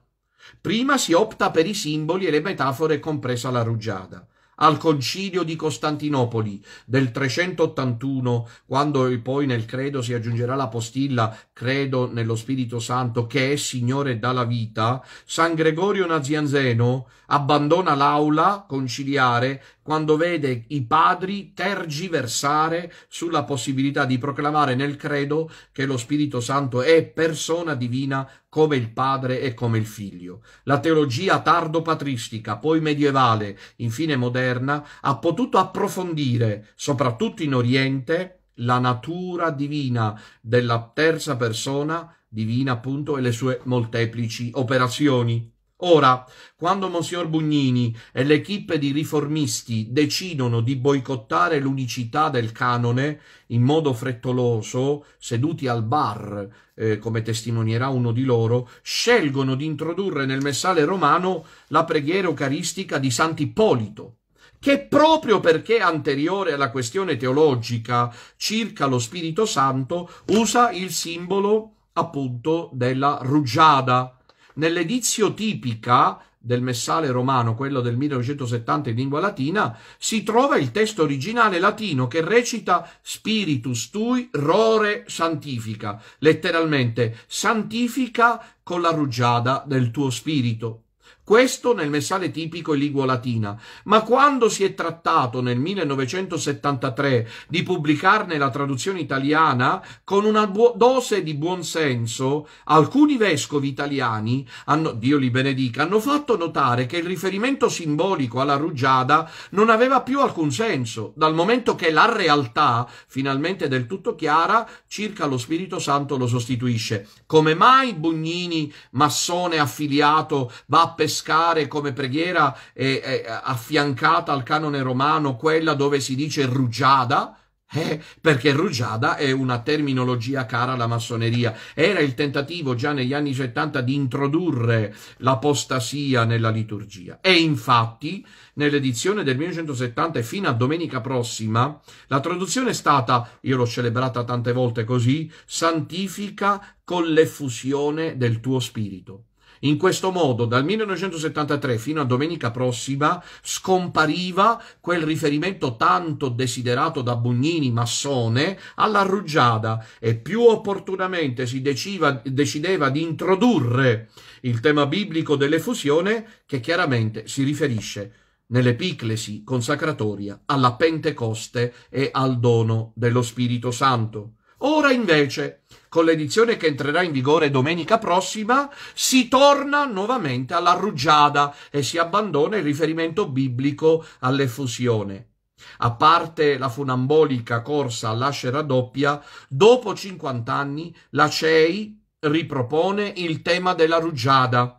Prima si opta per i simboli e le metafore, compresa la rugiada al concilio di Costantinopoli del 381, quando poi nel credo si aggiungerà la postilla credo nello Spirito Santo che è Signore dalla vita, San Gregorio Nazianzeno abbandona l'aula conciliare quando vede i padri tergiversare sulla possibilità di proclamare nel credo che lo Spirito Santo è persona divina come il padre e come il figlio. La teologia tardo-patristica, poi medievale, infine moderna, ha potuto approfondire, soprattutto in Oriente, la natura divina della terza persona divina appunto e le sue molteplici operazioni. Ora, quando Monsignor Bugnini e l'equipe di riformisti decidono di boicottare l'unicità del canone in modo frettoloso, seduti al bar, eh, come testimonierà uno di loro, scelgono di introdurre nel messale romano la preghiera eucaristica di Sant'Ippolito, che proprio perché anteriore alla questione teologica circa lo Spirito Santo usa il simbolo appunto della rugiada Nell'edizio tipica del messale romano, quello del 1970 in lingua latina, si trova il testo originale latino che recita Spiritus tui rore santifica, letteralmente santifica con la rugiada del tuo spirito. Questo nel messale tipico lingua-latina, ma quando si è trattato nel 1973 di pubblicarne la traduzione italiana, con una bu- dose di buonsenso, alcuni vescovi italiani, hanno, Dio li benedica, hanno fatto notare che il riferimento simbolico alla rugiada non aveva più alcun senso, dal momento che la realtà, finalmente del tutto chiara, circa lo Spirito Santo lo sostituisce. Come mai Bugnini, massone affiliato, va a pessare pescare come preghiera eh, eh, affiancata al canone romano quella dove si dice rugiada, eh, perché rugiada è una terminologia cara alla massoneria. Era il tentativo già negli anni 70 di introdurre l'apostasia nella liturgia. E infatti, nell'edizione del 1970 e fino a domenica prossima, la traduzione è stata, io l'ho celebrata tante volte così, santifica con l'effusione del tuo spirito. In questo modo, dal 1973 fino a domenica prossima, scompariva quel riferimento tanto desiderato da Bugnini massone alla all'arrugiada e più opportunamente si deciva, decideva di introdurre il tema biblico dell'effusione che chiaramente si riferisce nell'epiclesi consacratoria alla Pentecoste e al dono dello Spirito Santo. Ora invece con l'edizione che entrerà in vigore domenica prossima, si torna nuovamente alla rugiada e si abbandona il riferimento biblico all'effusione. A parte la funambolica corsa all'ascera doppia, dopo 50 anni la CEI ripropone il tema della rugiada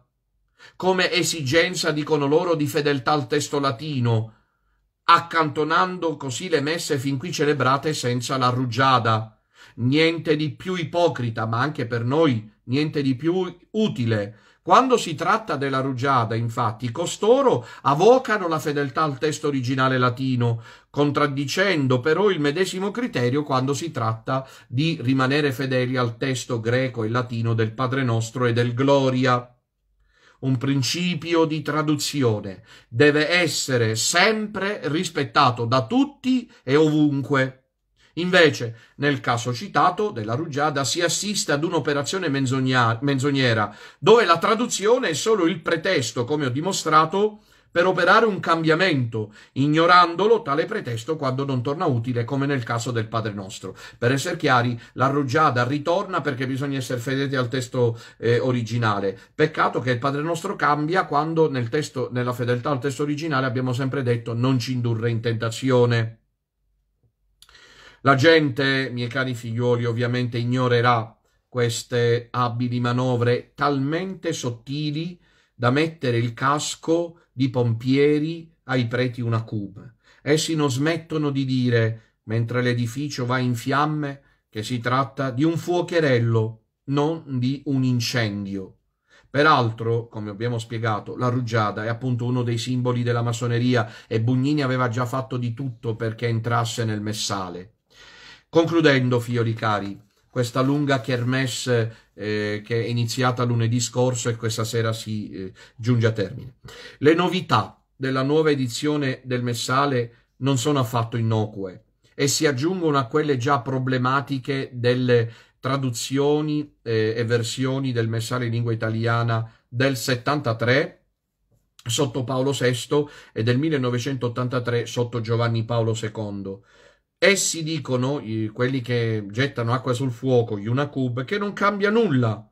come esigenza, dicono loro, di fedeltà al testo latino, accantonando così le messe fin qui celebrate senza la rugiada niente di più ipocrita, ma anche per noi niente di più utile. Quando si tratta della rugiada, infatti, costoro avocano la fedeltà al testo originale latino, contraddicendo però il medesimo criterio quando si tratta di rimanere fedeli al testo greco e latino del Padre nostro e del Gloria. Un principio di traduzione deve essere sempre rispettato da tutti e ovunque. Invece, nel caso citato della rugiada, si assiste ad un'operazione menzognera, dove la traduzione è solo il pretesto, come ho dimostrato, per operare un cambiamento, ignorandolo tale pretesto quando non torna utile, come nel caso del Padre nostro. Per essere chiari, la rugiada ritorna perché bisogna essere fedeli al testo eh, originale. Peccato che il Padre nostro cambia quando nel testo, nella fedeltà al testo originale abbiamo sempre detto non ci indurre in tentazione. La gente, miei cari figlioli, ovviamente ignorerà queste abili manovre talmente sottili da mettere il casco di pompieri ai preti una cube. Essi non smettono di dire, mentre l'edificio va in fiamme, che si tratta di un fuocherello, non di un incendio. Peraltro, come abbiamo spiegato, la rugiada è appunto uno dei simboli della massoneria e Bugnini aveva già fatto di tutto perché entrasse nel messale. Concludendo, figlioli cari, questa lunga kermesse eh, che è iniziata lunedì scorso e questa sera si eh, giunge a termine. Le novità della nuova edizione del Messale non sono affatto innocue e si aggiungono a quelle già problematiche delle traduzioni eh, e versioni del Messale in lingua italiana del 73 sotto Paolo VI e del 1983 sotto Giovanni Paolo II Essi dicono, quelli che gettano acqua sul fuoco, Yunakub, che non cambia nulla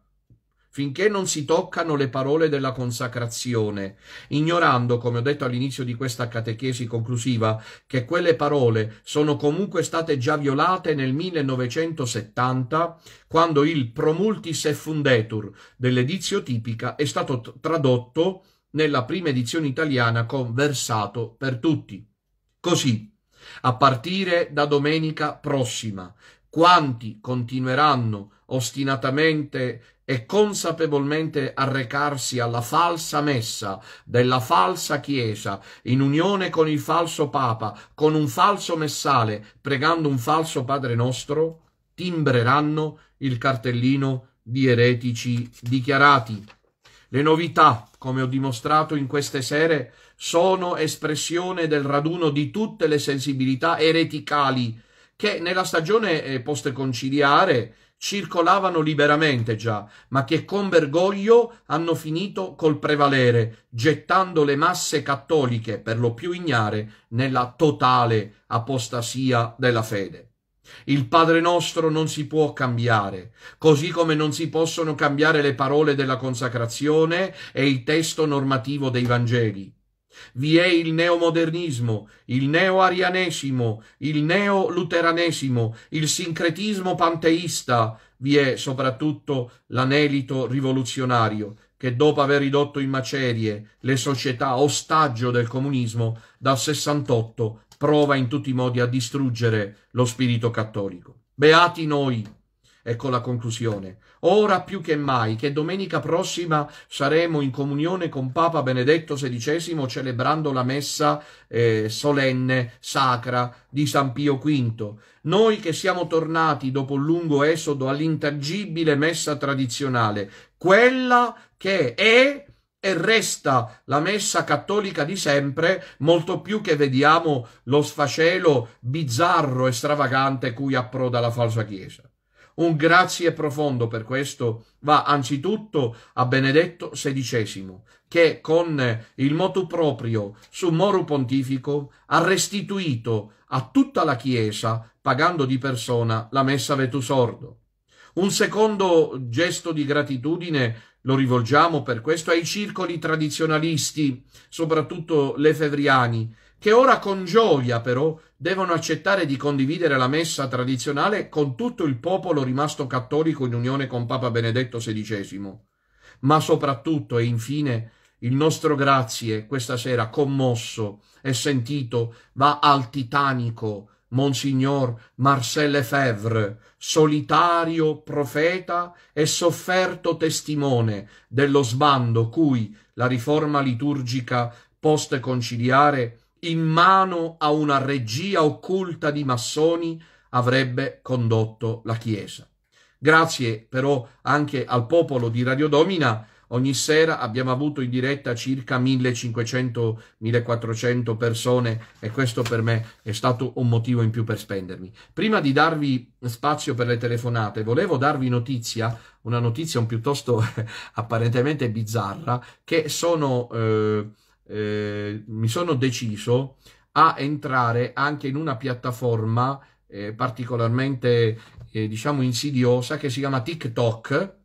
finché non si toccano le parole della consacrazione, ignorando, come ho detto all'inizio di questa catechesi conclusiva, che quelle parole sono comunque state già violate nel 1970, quando il Promultis e Fundetur dell'edizio tipica è stato tradotto nella prima edizione italiana con versato per tutti. Così, a partire da domenica prossima, quanti continueranno ostinatamente e consapevolmente a recarsi alla falsa messa della falsa Chiesa, in unione con il falso Papa, con un falso messale, pregando un falso Padre nostro, timbreranno il cartellino di eretici dichiarati. Le novità, come ho dimostrato in queste sere, sono espressione del raduno di tutte le sensibilità ereticali che nella stagione eh, post-conciliare circolavano liberamente già, ma che con vergoglio hanno finito col prevalere, gettando le masse cattoliche, per lo più ignare, nella totale apostasia della fede. Il Padre nostro non si può cambiare, così come non si possono cambiare le parole della consacrazione e il testo normativo dei Vangeli. Vi è il neomodernismo, il neoarianesimo, il neoluteranesimo, il sincretismo panteista, vi è soprattutto l'anelito rivoluzionario che dopo aver ridotto in macerie le società ostaggio del comunismo dal 68 prova in tutti i modi a distruggere lo spirito cattolico. Beati noi! Ecco la conclusione ora più che mai, che domenica prossima saremo in comunione con Papa Benedetto XVI celebrando la messa eh, solenne, sacra di San Pio V. Noi che siamo tornati dopo un lungo esodo all'intangibile messa tradizionale, quella che è e resta la messa cattolica di sempre, molto più che vediamo lo sfacelo bizzarro e stravagante cui approda la falsa Chiesa. Un grazie profondo per questo va anzitutto a Benedetto XVI, che con il motu proprio su Summorum Pontifico ha restituito a tutta la Chiesa, pagando di persona la messa vetus sordo. Un secondo gesto di gratitudine lo rivolgiamo per questo ai circoli tradizionalisti, soprattutto le fevriani, che ora con gioia però devono accettare di condividere la messa tradizionale con tutto il popolo rimasto cattolico in unione con Papa Benedetto XVI. Ma soprattutto e infine il nostro grazie questa sera commosso e sentito va al titanico Monsignor Marcel Lefebvre, solitario profeta e sofferto testimone dello sbando cui la riforma liturgica post-conciliare in mano a una regia occulta di massoni avrebbe condotto la Chiesa. Grazie però anche al popolo di Radio Domina, ogni sera abbiamo avuto in diretta circa 1500-1400 persone e questo per me è stato un motivo in più per spendermi. Prima di darvi spazio per le telefonate, volevo darvi notizia, una notizia un piuttosto *laughs* apparentemente bizzarra, che sono... Eh, eh, mi sono deciso a entrare anche in una piattaforma eh, particolarmente eh, diciamo insidiosa che si chiama TikTok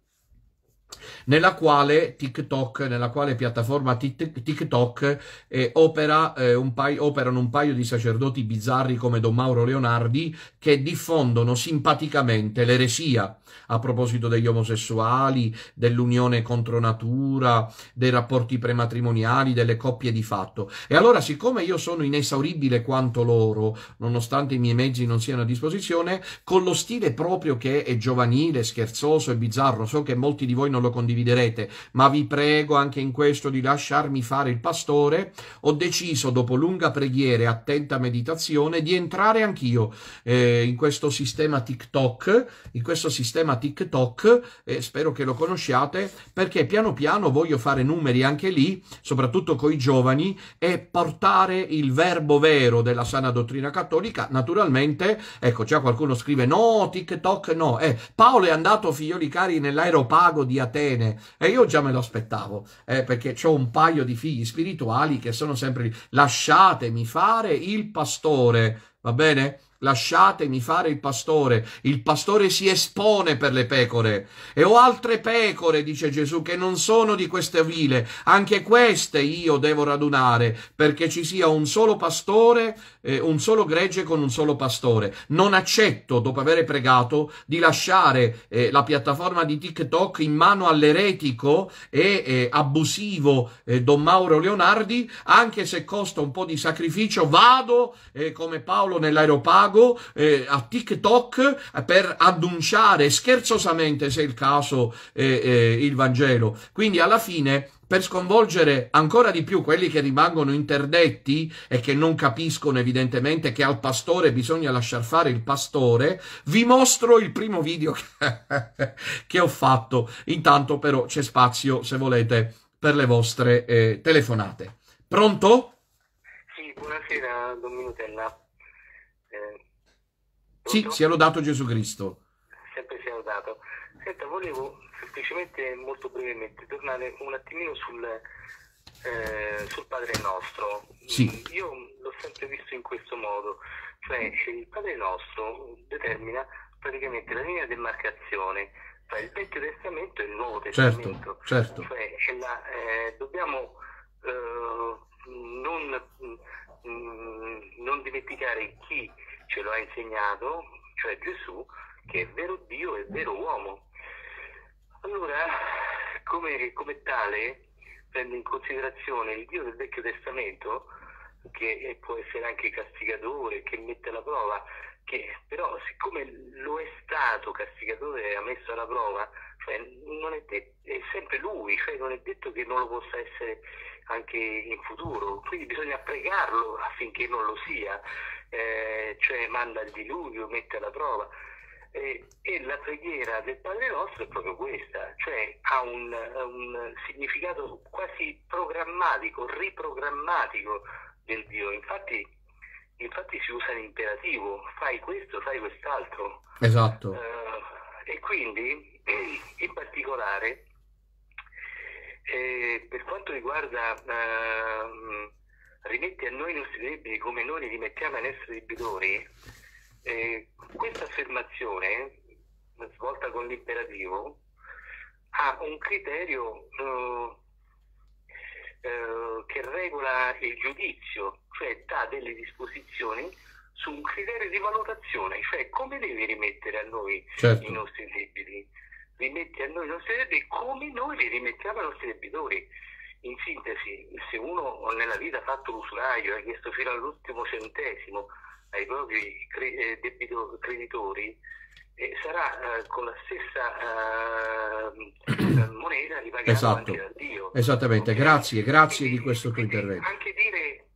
nella quale TikTok, nella quale piattaforma TikTok eh, opera, eh, un paio, operano un paio di sacerdoti bizzarri come Don Mauro Leonardi che diffondono simpaticamente l'eresia a proposito degli omosessuali, dell'unione contro natura, dei rapporti prematrimoniali, delle coppie di fatto. E allora, siccome io sono inesauribile quanto loro, nonostante i miei mezzi non siano a disposizione, con lo stile proprio che è giovanile, scherzoso e bizzarro, so che molti di voi non lo condividerete, ma vi prego anche in questo di lasciarmi fare il pastore, ho deciso dopo lunga preghiera e attenta meditazione di entrare anch'io eh, in questo sistema TikTok, in questo sistema TikTok, eh, spero che lo conosciate, perché piano piano voglio fare numeri anche lì, soprattutto coi giovani, e portare il verbo vero della sana dottrina cattolica, naturalmente, ecco già qualcuno scrive no, TikTok no, eh, Paolo è andato, figlioli cari, nell'aeropago di Atene, catene. E io già me lo aspettavo, eh, perché ho un paio di figli spirituali che sono sempre lì. Lasciatemi fare il pastore, va bene? lasciatemi fare il pastore. Il pastore si espone per le pecore. E ho altre pecore, dice Gesù, che non sono di queste vile. Anche queste io devo radunare, perché ci sia un solo pastore, eh, un solo gregge con un solo pastore. Non accetto, dopo aver pregato, di lasciare eh, la piattaforma di TikTok in mano all'eretico e eh, abusivo eh, Don Mauro Leonardi, anche se costa un po' di sacrificio, vado eh, come Paolo nell'aeropago pago eh, a TikTok per annunciare scherzosamente, se è il caso, eh, eh, il Vangelo. Quindi alla fine per sconvolgere ancora di più quelli che rimangono interdetti e che non capiscono evidentemente che al pastore bisogna lasciar fare il pastore, vi mostro il primo video *laughs* che, ho fatto. Intanto però c'è spazio, se volete, per le vostre eh, telefonate. Pronto? Sì, buonasera Don Minutella. Sì, sia lodato Gesù Cristo. Sempre sia lodato. Senta, volevo semplicemente, molto brevemente, tornare un attimino sul, eh, sul Padre Nostro. Sì. Io l'ho sempre visto in questo modo, cioè il Padre Nostro determina praticamente la linea di marcazione tra il Vecchio Testamento e il Nuovo certo, Testamento. Certo, certo. Cioè, la, eh, dobbiamo eh, non, mh, mm, non dimenticare chi ce lo ha insegnato, cioè Gesù, che è vero Dio e vero uomo. Allora, come, come tale, prendo in considerazione il Dio del Vecchio Testamento, che può essere anche castigatore, che mette alla prova, che però siccome lo è stato castigatore ha messo alla prova, cioè è, detto, è, sempre lui, cioè non è detto che non lo possa essere anche in futuro, quindi bisogna pregarlo affinché non lo sia eh, cioè manda il diluvio, mette alla prova. Eh, e la preghiera del Padre nostro è proprio questa, cioè ha un, un significato quasi programmatico, riprogrammatico del Dio. Infatti, infatti si usa l'imperativo, fai questo, fai quest'altro. Esatto. Uh, e quindi, *clears throat* in particolare, eh, per quanto riguarda uh, rimetti a noi i nostri debiti come noi li rimettiamo ai nostri debitori, eh, questa affermazione, svolta con l'imperativo, ha un criterio eh, eh, che regola il giudizio, cioè dà delle disposizioni su un criterio di valutazione, cioè come devi rimettere a noi certo. i nostri debiti, rimetti a noi i nostri debiti come noi li rimettiamo ai nostri debitori in sintesi, se uno nella vita ha fatto l'usuraio e ha chiesto fino all'ultimo centesimo ai propri cre- eh, debito- creditori, eh, sarà eh, con la stessa eh, moneta ripagato esatto. anche da Dio. Esattamente, okay? grazie, grazie quindi, di questo tuo intervento. Anche dire,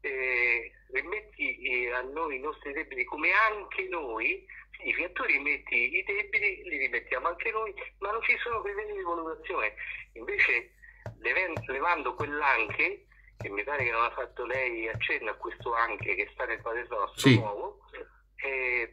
eh, rimetti eh, a noi i nostri debiti come anche noi, significa tu rimetti i debiti, li rimettiamo anche noi, ma non ci sono criteri di valutazione. Invece levando quell'anche, che mi pare che non ha fatto lei accenno a questo anche che sta nel Padre Nostro sì. nuovo,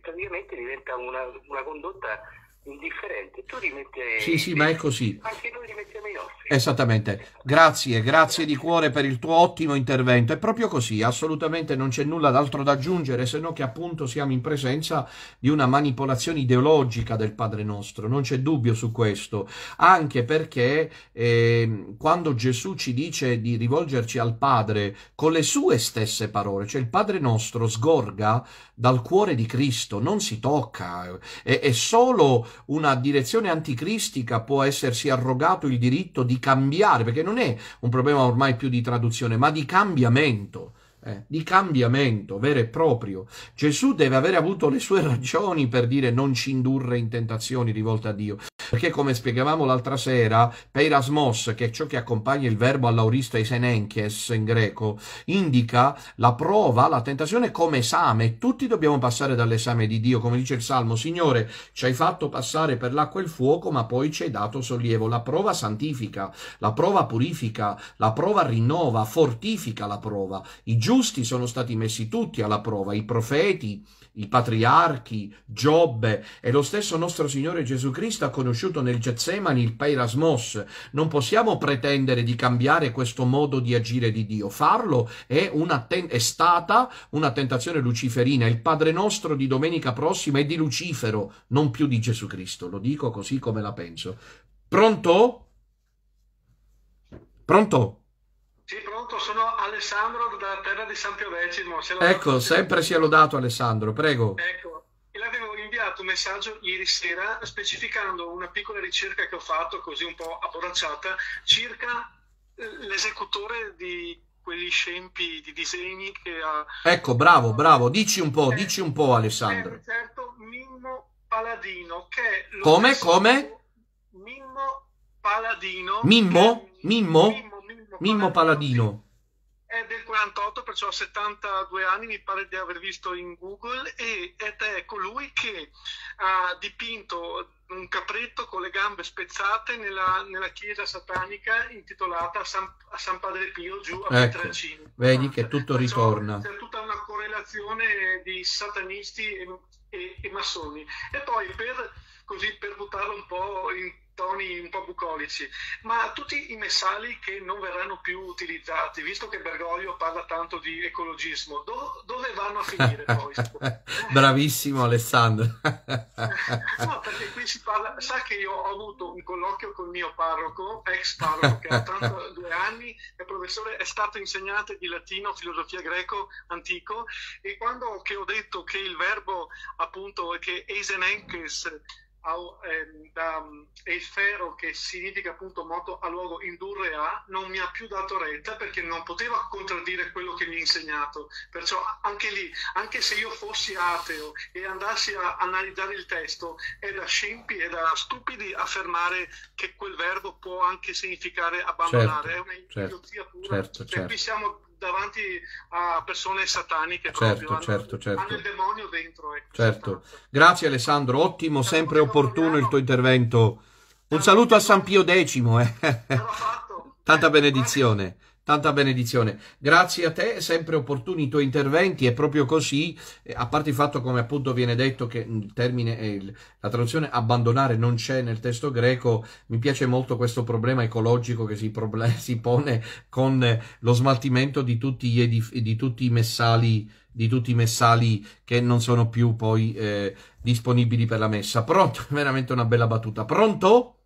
praticamente diventa una, una condotta indifferente, tu rimetti... Sì, sì, ma è così. Anche noi li mettiamo ai nostri. Esattamente. Grazie, grazie di cuore per il tuo ottimo intervento. È proprio così, assolutamente non c'è nulla d'altro da aggiungere, se no che appunto siamo in presenza di una manipolazione ideologica del Padre nostro, non c'è dubbio su questo, anche perché eh, quando Gesù ci dice di rivolgerci al Padre con le sue stesse parole, cioè il Padre nostro sgorga dal cuore di Cristo, non si tocca, è, eh, è solo una direzione anticristica può essersi arrogato il diritto di cambiare, perché non è un problema ormai più di traduzione, ma di cambiamento eh, di cambiamento vero e proprio. Gesù deve avere avuto le sue ragioni per dire non ci indurre in tentazioni rivolte a Dio, perché come spiegavamo l'altra sera, peirasmos, che è ciò che accompagna il verbo all'aurista isenenches in greco, indica la prova, la tentazione come esame. Tutti dobbiamo passare dall'esame di Dio, come dice il Salmo, Signore, ci hai fatto passare per l'acqua e il fuoco, ma poi ci hai dato sollievo. La prova santifica, la prova purifica, la prova rinnova, fortifica la prova. I giusti giusti sono stati messi tutti alla prova, i profeti, i patriarchi, Giobbe e lo stesso nostro Signore Gesù Cristo ha conosciuto nel Getsemani il Peirasmos. Non possiamo pretendere di cambiare questo modo di agire di Dio. Farlo è, una ten- è stata una tentazione luciferina. Il Padre nostro di domenica prossima è di Lucifero, non più di Gesù Cristo. Lo dico così come la penso. Pronto? Pronto? Sì, pronto, sono Alessandro dalla terra di San Pio Decimo. Se ecco, sempre sia lodato Alessandro, prego. Ecco, l'avevo inviato un messaggio ieri sera specificando una piccola ricerca che ho fatto, così un po' abbracciata, circa eh, l'esecutore di quegli scempi di disegni che ha... Ecco, bravo, bravo, dici un po', dici un po' Alessandro. Un eh, certo Mimmo Paladino, che... È lo come, come? Mimmo Paladino. Mimmo? Mimmo? Mimmo Mimmo Paladino. È del 48, perciò ha 72 anni, mi pare di aver visto in Google, e, ed è colui che ha dipinto un capretto con le gambe spezzate nella, nella chiesa satanica intitolata a San, a San Padre Pio giù a ecco, Petracino. Vedi che tutto perciò ritorna. C'è tutta una correlazione di satanisti e, e, e massoni. E poi per, così, per buttarlo un po' in toni un po' bucolici, ma tutti i messali che non verranno più utilizzati, visto che Bergoglio parla tanto di ecologismo, do, dove vanno a finire poi? *laughs* Bravissimo Alessandro. *laughs* no, perché qui si parla, sa che io ho avuto un colloquio con il mio parroco, ex parroco, che ha 82 anni, è professore, è stato insegnante di latino, filosofia greco antico, e quando che ho detto che il verbo appunto è che eisenenkes al, eh, da, mm, eifero che significa appunto moto a luogo indurre a, non mi ha più dato retta perché non poteva contraddire quello che mi ha insegnato. Perciò anche lì, anche se io fossi ateo e andassi a analizzare il testo, è da scempi e da stupidi affermare che quel verbo può anche significare abbandonare. Certo, è una certo, pura. Certo, certo. qui siamo davanti a persone sataniche. Certo, proprio, certo, hanno, certo, certo. Hanno il demonio dentro. Ecco, certo. Grazie Alessandro, ottimo, sempre opportuno il tuo intervento. Un saluto a San Pio X. Eh. Tanta benedizione tanta benedizione. Grazie a te, sempre opportuni i tuoi interventi e proprio così, eh, a parte il fatto come appunto viene detto che mm, il termine, la traduzione abbandonare non c'è nel testo greco, mi piace molto questo problema ecologico che si, *laughs* si pone con eh, lo smaltimento di tutti, edif- di tutti i messali di tutti i messali che non sono più poi eh, disponibili per la messa. Pronto? *laughs* Veramente una bella battuta. Pronto?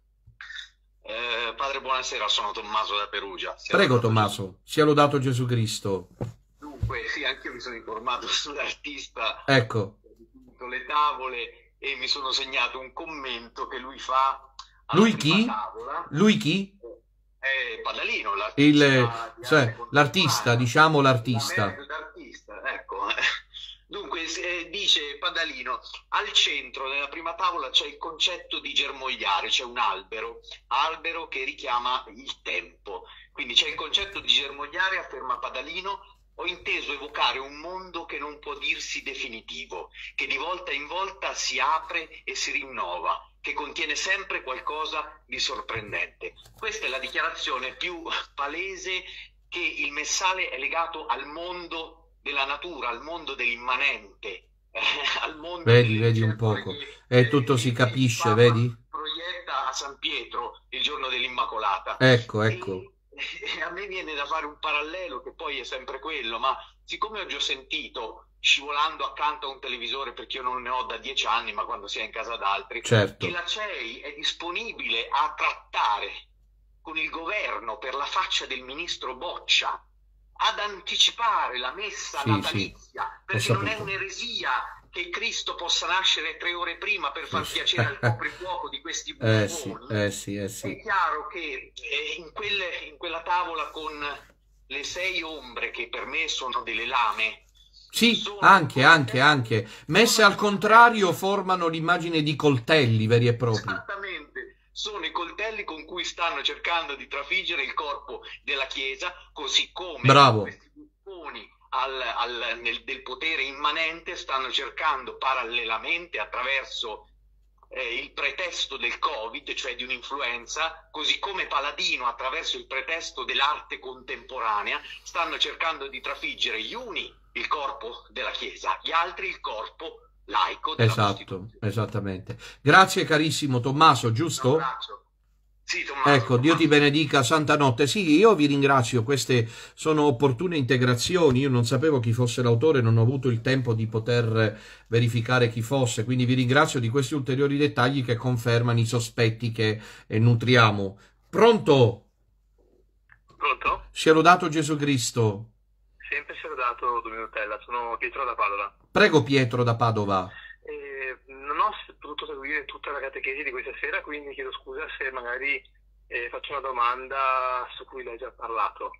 Padre, buonasera, sono Tommaso da Perugia. Sia Prego Tommaso, sia lodato Gesù Cristo. Dunque, sì, anche io mi sono informato *laughs* sull'artista. Ecco. Le tavole e mi sono segnato un commento che lui fa lui chi? Lui chi? È Padalino, l'artista. Il, cioè, l'artista, diciamo l'artista. L'artista, ecco. Dunque, eh, dice Padalino, al centro della prima tavola c'è il concetto di germogliare, c'è un albero, albero che richiama il tempo. Quindi c'è il concetto di germogliare, afferma Padalino, ho inteso evocare un mondo che non può dirsi definitivo, che di volta in volta si apre e si rinnova, che contiene sempre qualcosa di sorprendente. Questa è la dichiarazione più palese che il messale è legato al mondo della natura, al mondo dell'immanente. Eh, *laughs* al mondo vedi, vedi un poco. Che, eh, tutto si capisce, vedi? Proietta a San Pietro il giorno dell'Immacolata. Ecco, ecco. E, *laughs* e a me viene da fare un parallelo che poi è sempre quello, ma siccome oggi ho sentito scivolando accanto a un televisore perché io non ne ho da dieci anni, ma quando si è in casa d'altri, certo. che la CEI è disponibile a trattare con il governo per la faccia del ministro Boccia ad anticipare la messa sì, natalizia, sì. perché non è un'eresia che Cristo possa nascere tre ore prima per far piacere al coprifuoco *laughs* di questi eh, buoni. Eh sì, eh sì, eh sì. È chiaro che eh, in, quelle, in, quella tavola con le sei ombre, che per me sono delle lame, sì, anche, anche, anche. Messe al contrario formano l'immagine di coltelli veri e propri. Esattamente sono i coltelli con cui stanno cercando di trafiggere il corpo della Chiesa, così come Bravo. questi buffoni al, al, nel, del potere immanente stanno cercando parallelamente attraverso eh, il pretesto del Covid, cioè di un'influenza, così come Paladino attraverso il pretesto dell'arte contemporanea, stanno cercando di trafiggere gli uni il corpo della Chiesa, gli altri il corpo laico. Esatto, esattamente. Grazie carissimo Tommaso, giusto? Sì, Tommaso, ecco, Tommaso. Dio ti benedica, Santa Notte. Sì, io vi ringrazio, queste sono opportune integrazioni. Io non sapevo chi fosse l'autore, non ho avuto il tempo di poter verificare chi fosse, quindi vi ringrazio di questi ulteriori dettagli che confermano i sospetti che eh, nutriamo. Pronto? Pronto? Sia lodato Gesù Cristo. Sempre sia Renato Dominutella, sono Pietro da Padova. Prego Pietro da Padova. Eh, non ho potuto seguire tutta la catechesi di questa sera, quindi chiedo scusa se magari eh, faccio una domanda su cui lei ha già parlato.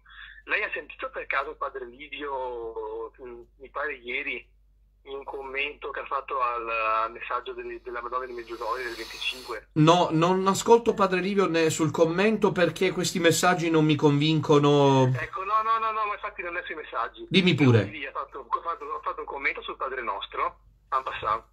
Lei ha sentito per caso Padre Livio, mm, mi pare ieri, un commento che ha fatto al messaggio delle, della Madonna di Meggiugorio del 25. No, non ascolto Padre Livio né sul commento perché questi messaggi non mi convincono. Ecco, no, no, no, no ma infatti non è sui messaggi. Dimmi pure. Ho fatto, ho, fatto, ho fatto, un commento sul Padre Nostro, en passant,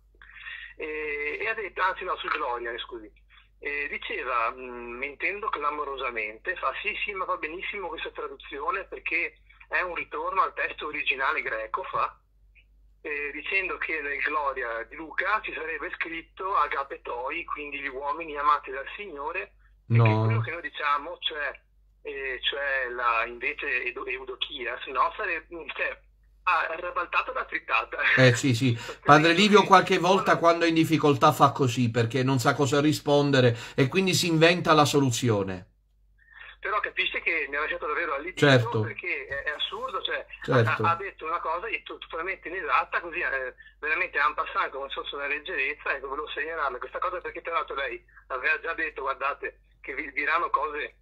e, e ha detto, anzi no, sul Gloria, eh, scusi. E diceva, mm, mentendo clamorosamente, fa sì, sì, ma va benissimo questa traduzione perché è un ritorno al testo originale greco, fa, eh, dicendo che nel Gloria di Luca ci sarebbe scritto agapetoi, quindi gli uomini amati dal Signore, no. che quello che noi diciamo, cioè, eh, cioè la, invece eudochia, se no sarebbe... Mm, cioè, Ah, ribaltata da frittata. Eh sì, sì. *laughs* Padre Livio qualche volta quando è in difficoltà fa così perché non sa cosa rispondere e quindi si inventa la soluzione però capisci che mi ha lasciato davvero all'inizio certo. perché è, è assurdo, cioè, certo. ha, ha, detto una cosa totalmente inesatta, così eh, veramente un passante come se fosse una leggerezza, ecco, volevo segnalarle questa cosa perché tra l'altro lei aveva già detto, guardate, che vi diranno cose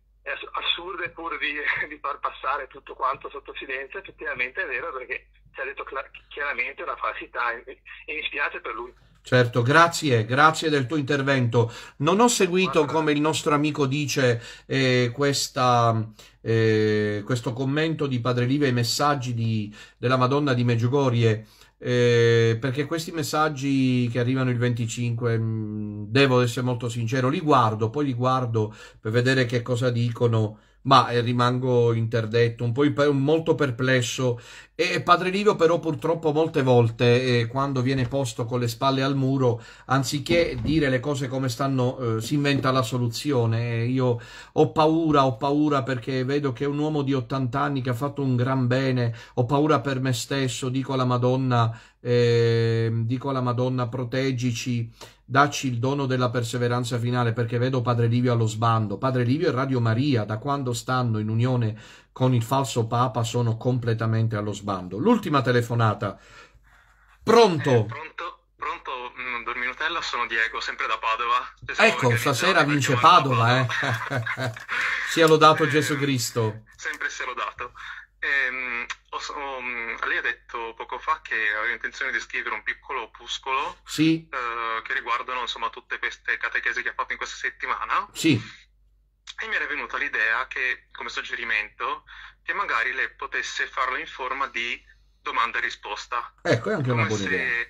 assurde pur di, *laughs* di far passare tutto quanto sotto silenzio, effettivamente è vero perché ci ha detto chiaramente una falsità e, e mi spiace per lui. Certo, grazie, grazie del tuo intervento. Non ho seguito, come il nostro amico dice, eh, questa, eh, questo commento di Padre Live ai messaggi di, della Madonna di Meggiugorie, eh, perché questi messaggi che arrivano il 25, mh, mm, devo essere molto sincero, li guardo, poi li guardo per vedere che cosa dicono ma eh, rimango interdetto, un po' molto perplesso. E Padre Livio però purtroppo molte volte, eh, quando viene posto con le spalle al muro, anziché dire le cose come stanno, eh, si inventa la soluzione. Io ho paura, ho paura perché vedo che un uomo di 80 anni che ha fatto un gran bene, ho paura per me stesso, dico alla Madonna, eh, dico alla Madonna proteggici, dacci il dono della perseveranza finale, perché vedo Padre Livio allo sbando. Padre Livio e Radio Maria, da quando stanno in unione con il falso Papa, sono completamente allo sbando. L'ultima telefonata. Pronto? Eh, pronto? Pronto, mm, due sono Diego, sempre da Padova. Pensavo ecco, stasera vince Padova, eh. Padova, eh. *laughs* sia lodato eh, *laughs* Gesù Cristo. Sempre sia lodato. Ehm, ho, mm, lei ha detto poco fa che aveva intenzione di scrivere un piccolo opuscolo sì. eh, che riguardano insomma, tutte queste catechesi che ha fatto in questa settimana. Sì. E mi era venuta l'idea che, come suggerimento, che magari lei potesse farlo in forma di domanda e risposta. Ecco, è anche come una buona se, idea.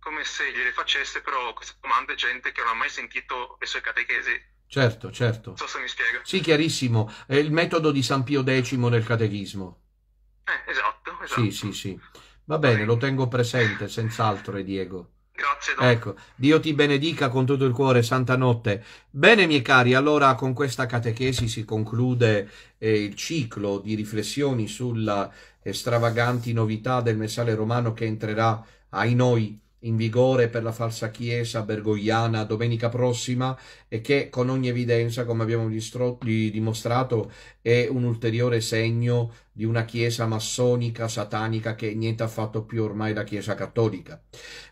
Come se gliele facesse però queste domande gente che non ha mai sentito le sue catechesi. Certo, certo. Non so se mi spiego. Sì, chiarissimo. È il metodo di San Pio X nel catechismo. Eh, esatto, esatto, Sì, sì, sì. Va bene, lo tengo presente, senz'altro, Diego. Grazie, Don. Ecco, Dio ti benedica con tutto il cuore, santa notte. Bene, miei cari, allora con questa catechesi si conclude eh, il ciclo di riflessioni sulla eh, stravaganti novità del Messale romano che entrerà ai noi in vigore per la falsa chiesa bergogliana domenica prossima e che con ogni evidenza, come abbiamo dimostrato, è un ulteriore segno di una chiesa massonica, satanica, che niente ha fatto più ormai la chiesa cattolica.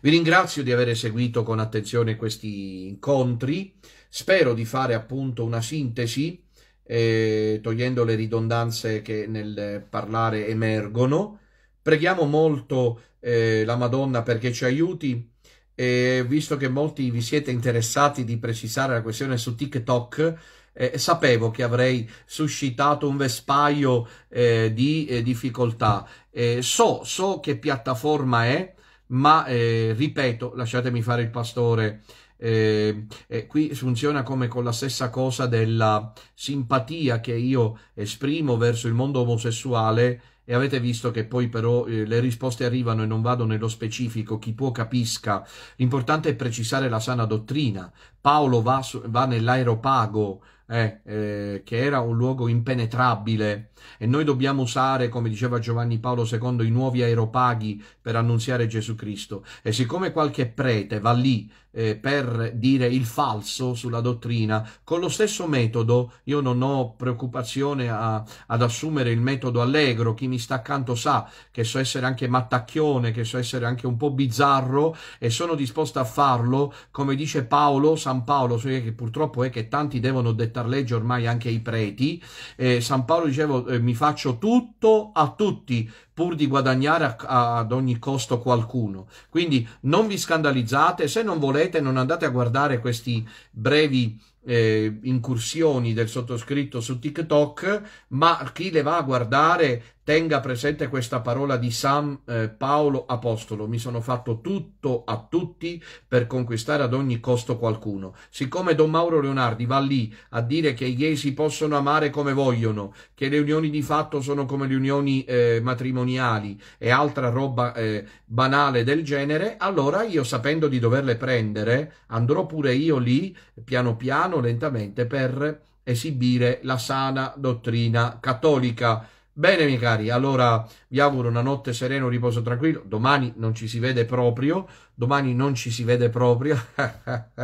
Vi ringrazio di aver seguito con attenzione questi incontri, spero di fare appunto una sintesi eh, togliendo le ridondanze che nel eh, parlare emergono. Preghiamo molto eh, la Madonna perché ci aiuti. E visto che molti vi siete interessati di precisare la questione su TikTok, eh, sapevo che avrei suscitato un vespaio eh, di eh, difficoltà. Eh, so, so che piattaforma è, ma eh, ripeto, lasciatemi fare il pastore. Eh, qui funziona come con la stessa cosa della simpatia che io esprimo verso il mondo omosessuale e avete visto che poi però eh, le risposte arrivano e non vado nello specifico, chi può capisca. L'importante è precisare la sana dottrina, Paolo va, su, va nell'aeropago, eh, eh, che era un luogo impenetrabile, e noi dobbiamo usare, come diceva Giovanni Paolo II, i nuovi aeropaghi per annunziare Gesù Cristo. E siccome qualche prete va lì eh, per dire il falso sulla dottrina, con lo stesso metodo, io non ho preoccupazione a, ad assumere il metodo allegro, chi mi sta accanto sa che so essere anche mattacchione, che so essere anche un po' bizzarro, e sono disposto a farlo, come dice Paolo, San San Paolo, che purtroppo è che tanti devono dettare legge ormai anche ai preti, eh, San Paolo dicevo eh, mi faccio tutto a tutti pur di guadagnare a, a, ad ogni costo qualcuno. Quindi non vi scandalizzate, se non volete non andate a guardare questi brevi eh, incursioni del sottoscritto su TikTok, ma chi le va a guardare Tenga presente questa parola di San eh, Paolo Apostolo, mi sono fatto tutto a tutti per conquistare ad ogni costo qualcuno. Siccome Don Mauro Leonardi va lì a dire che i gay si possono amare come vogliono, che le unioni di fatto sono come le unioni eh, matrimoniali e altra roba eh, banale del genere, allora io sapendo di doverle prendere andrò pure io lì piano piano, lentamente, per esibire la sana dottrina cattolica Bene, miei cari, allora vi auguro una notte serena, un riposo tranquillo. Domani non ci si vede proprio, domani non ci si vede proprio. *laughs*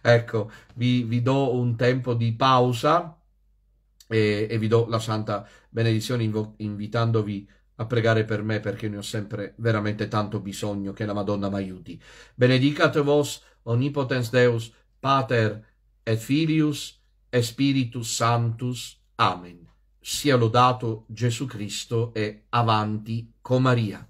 ecco, vi, vi, do un tempo di pausa e, e vi do la santa benedizione inv invitandovi a pregare per me perché ne ho sempre veramente tanto bisogno che la Madonna mi aiuti. Benedicat vos omnipotens Deus, Pater et Filius e Spiritus Sanctus. Amen sia lodato Gesù Cristo e avanti con Maria.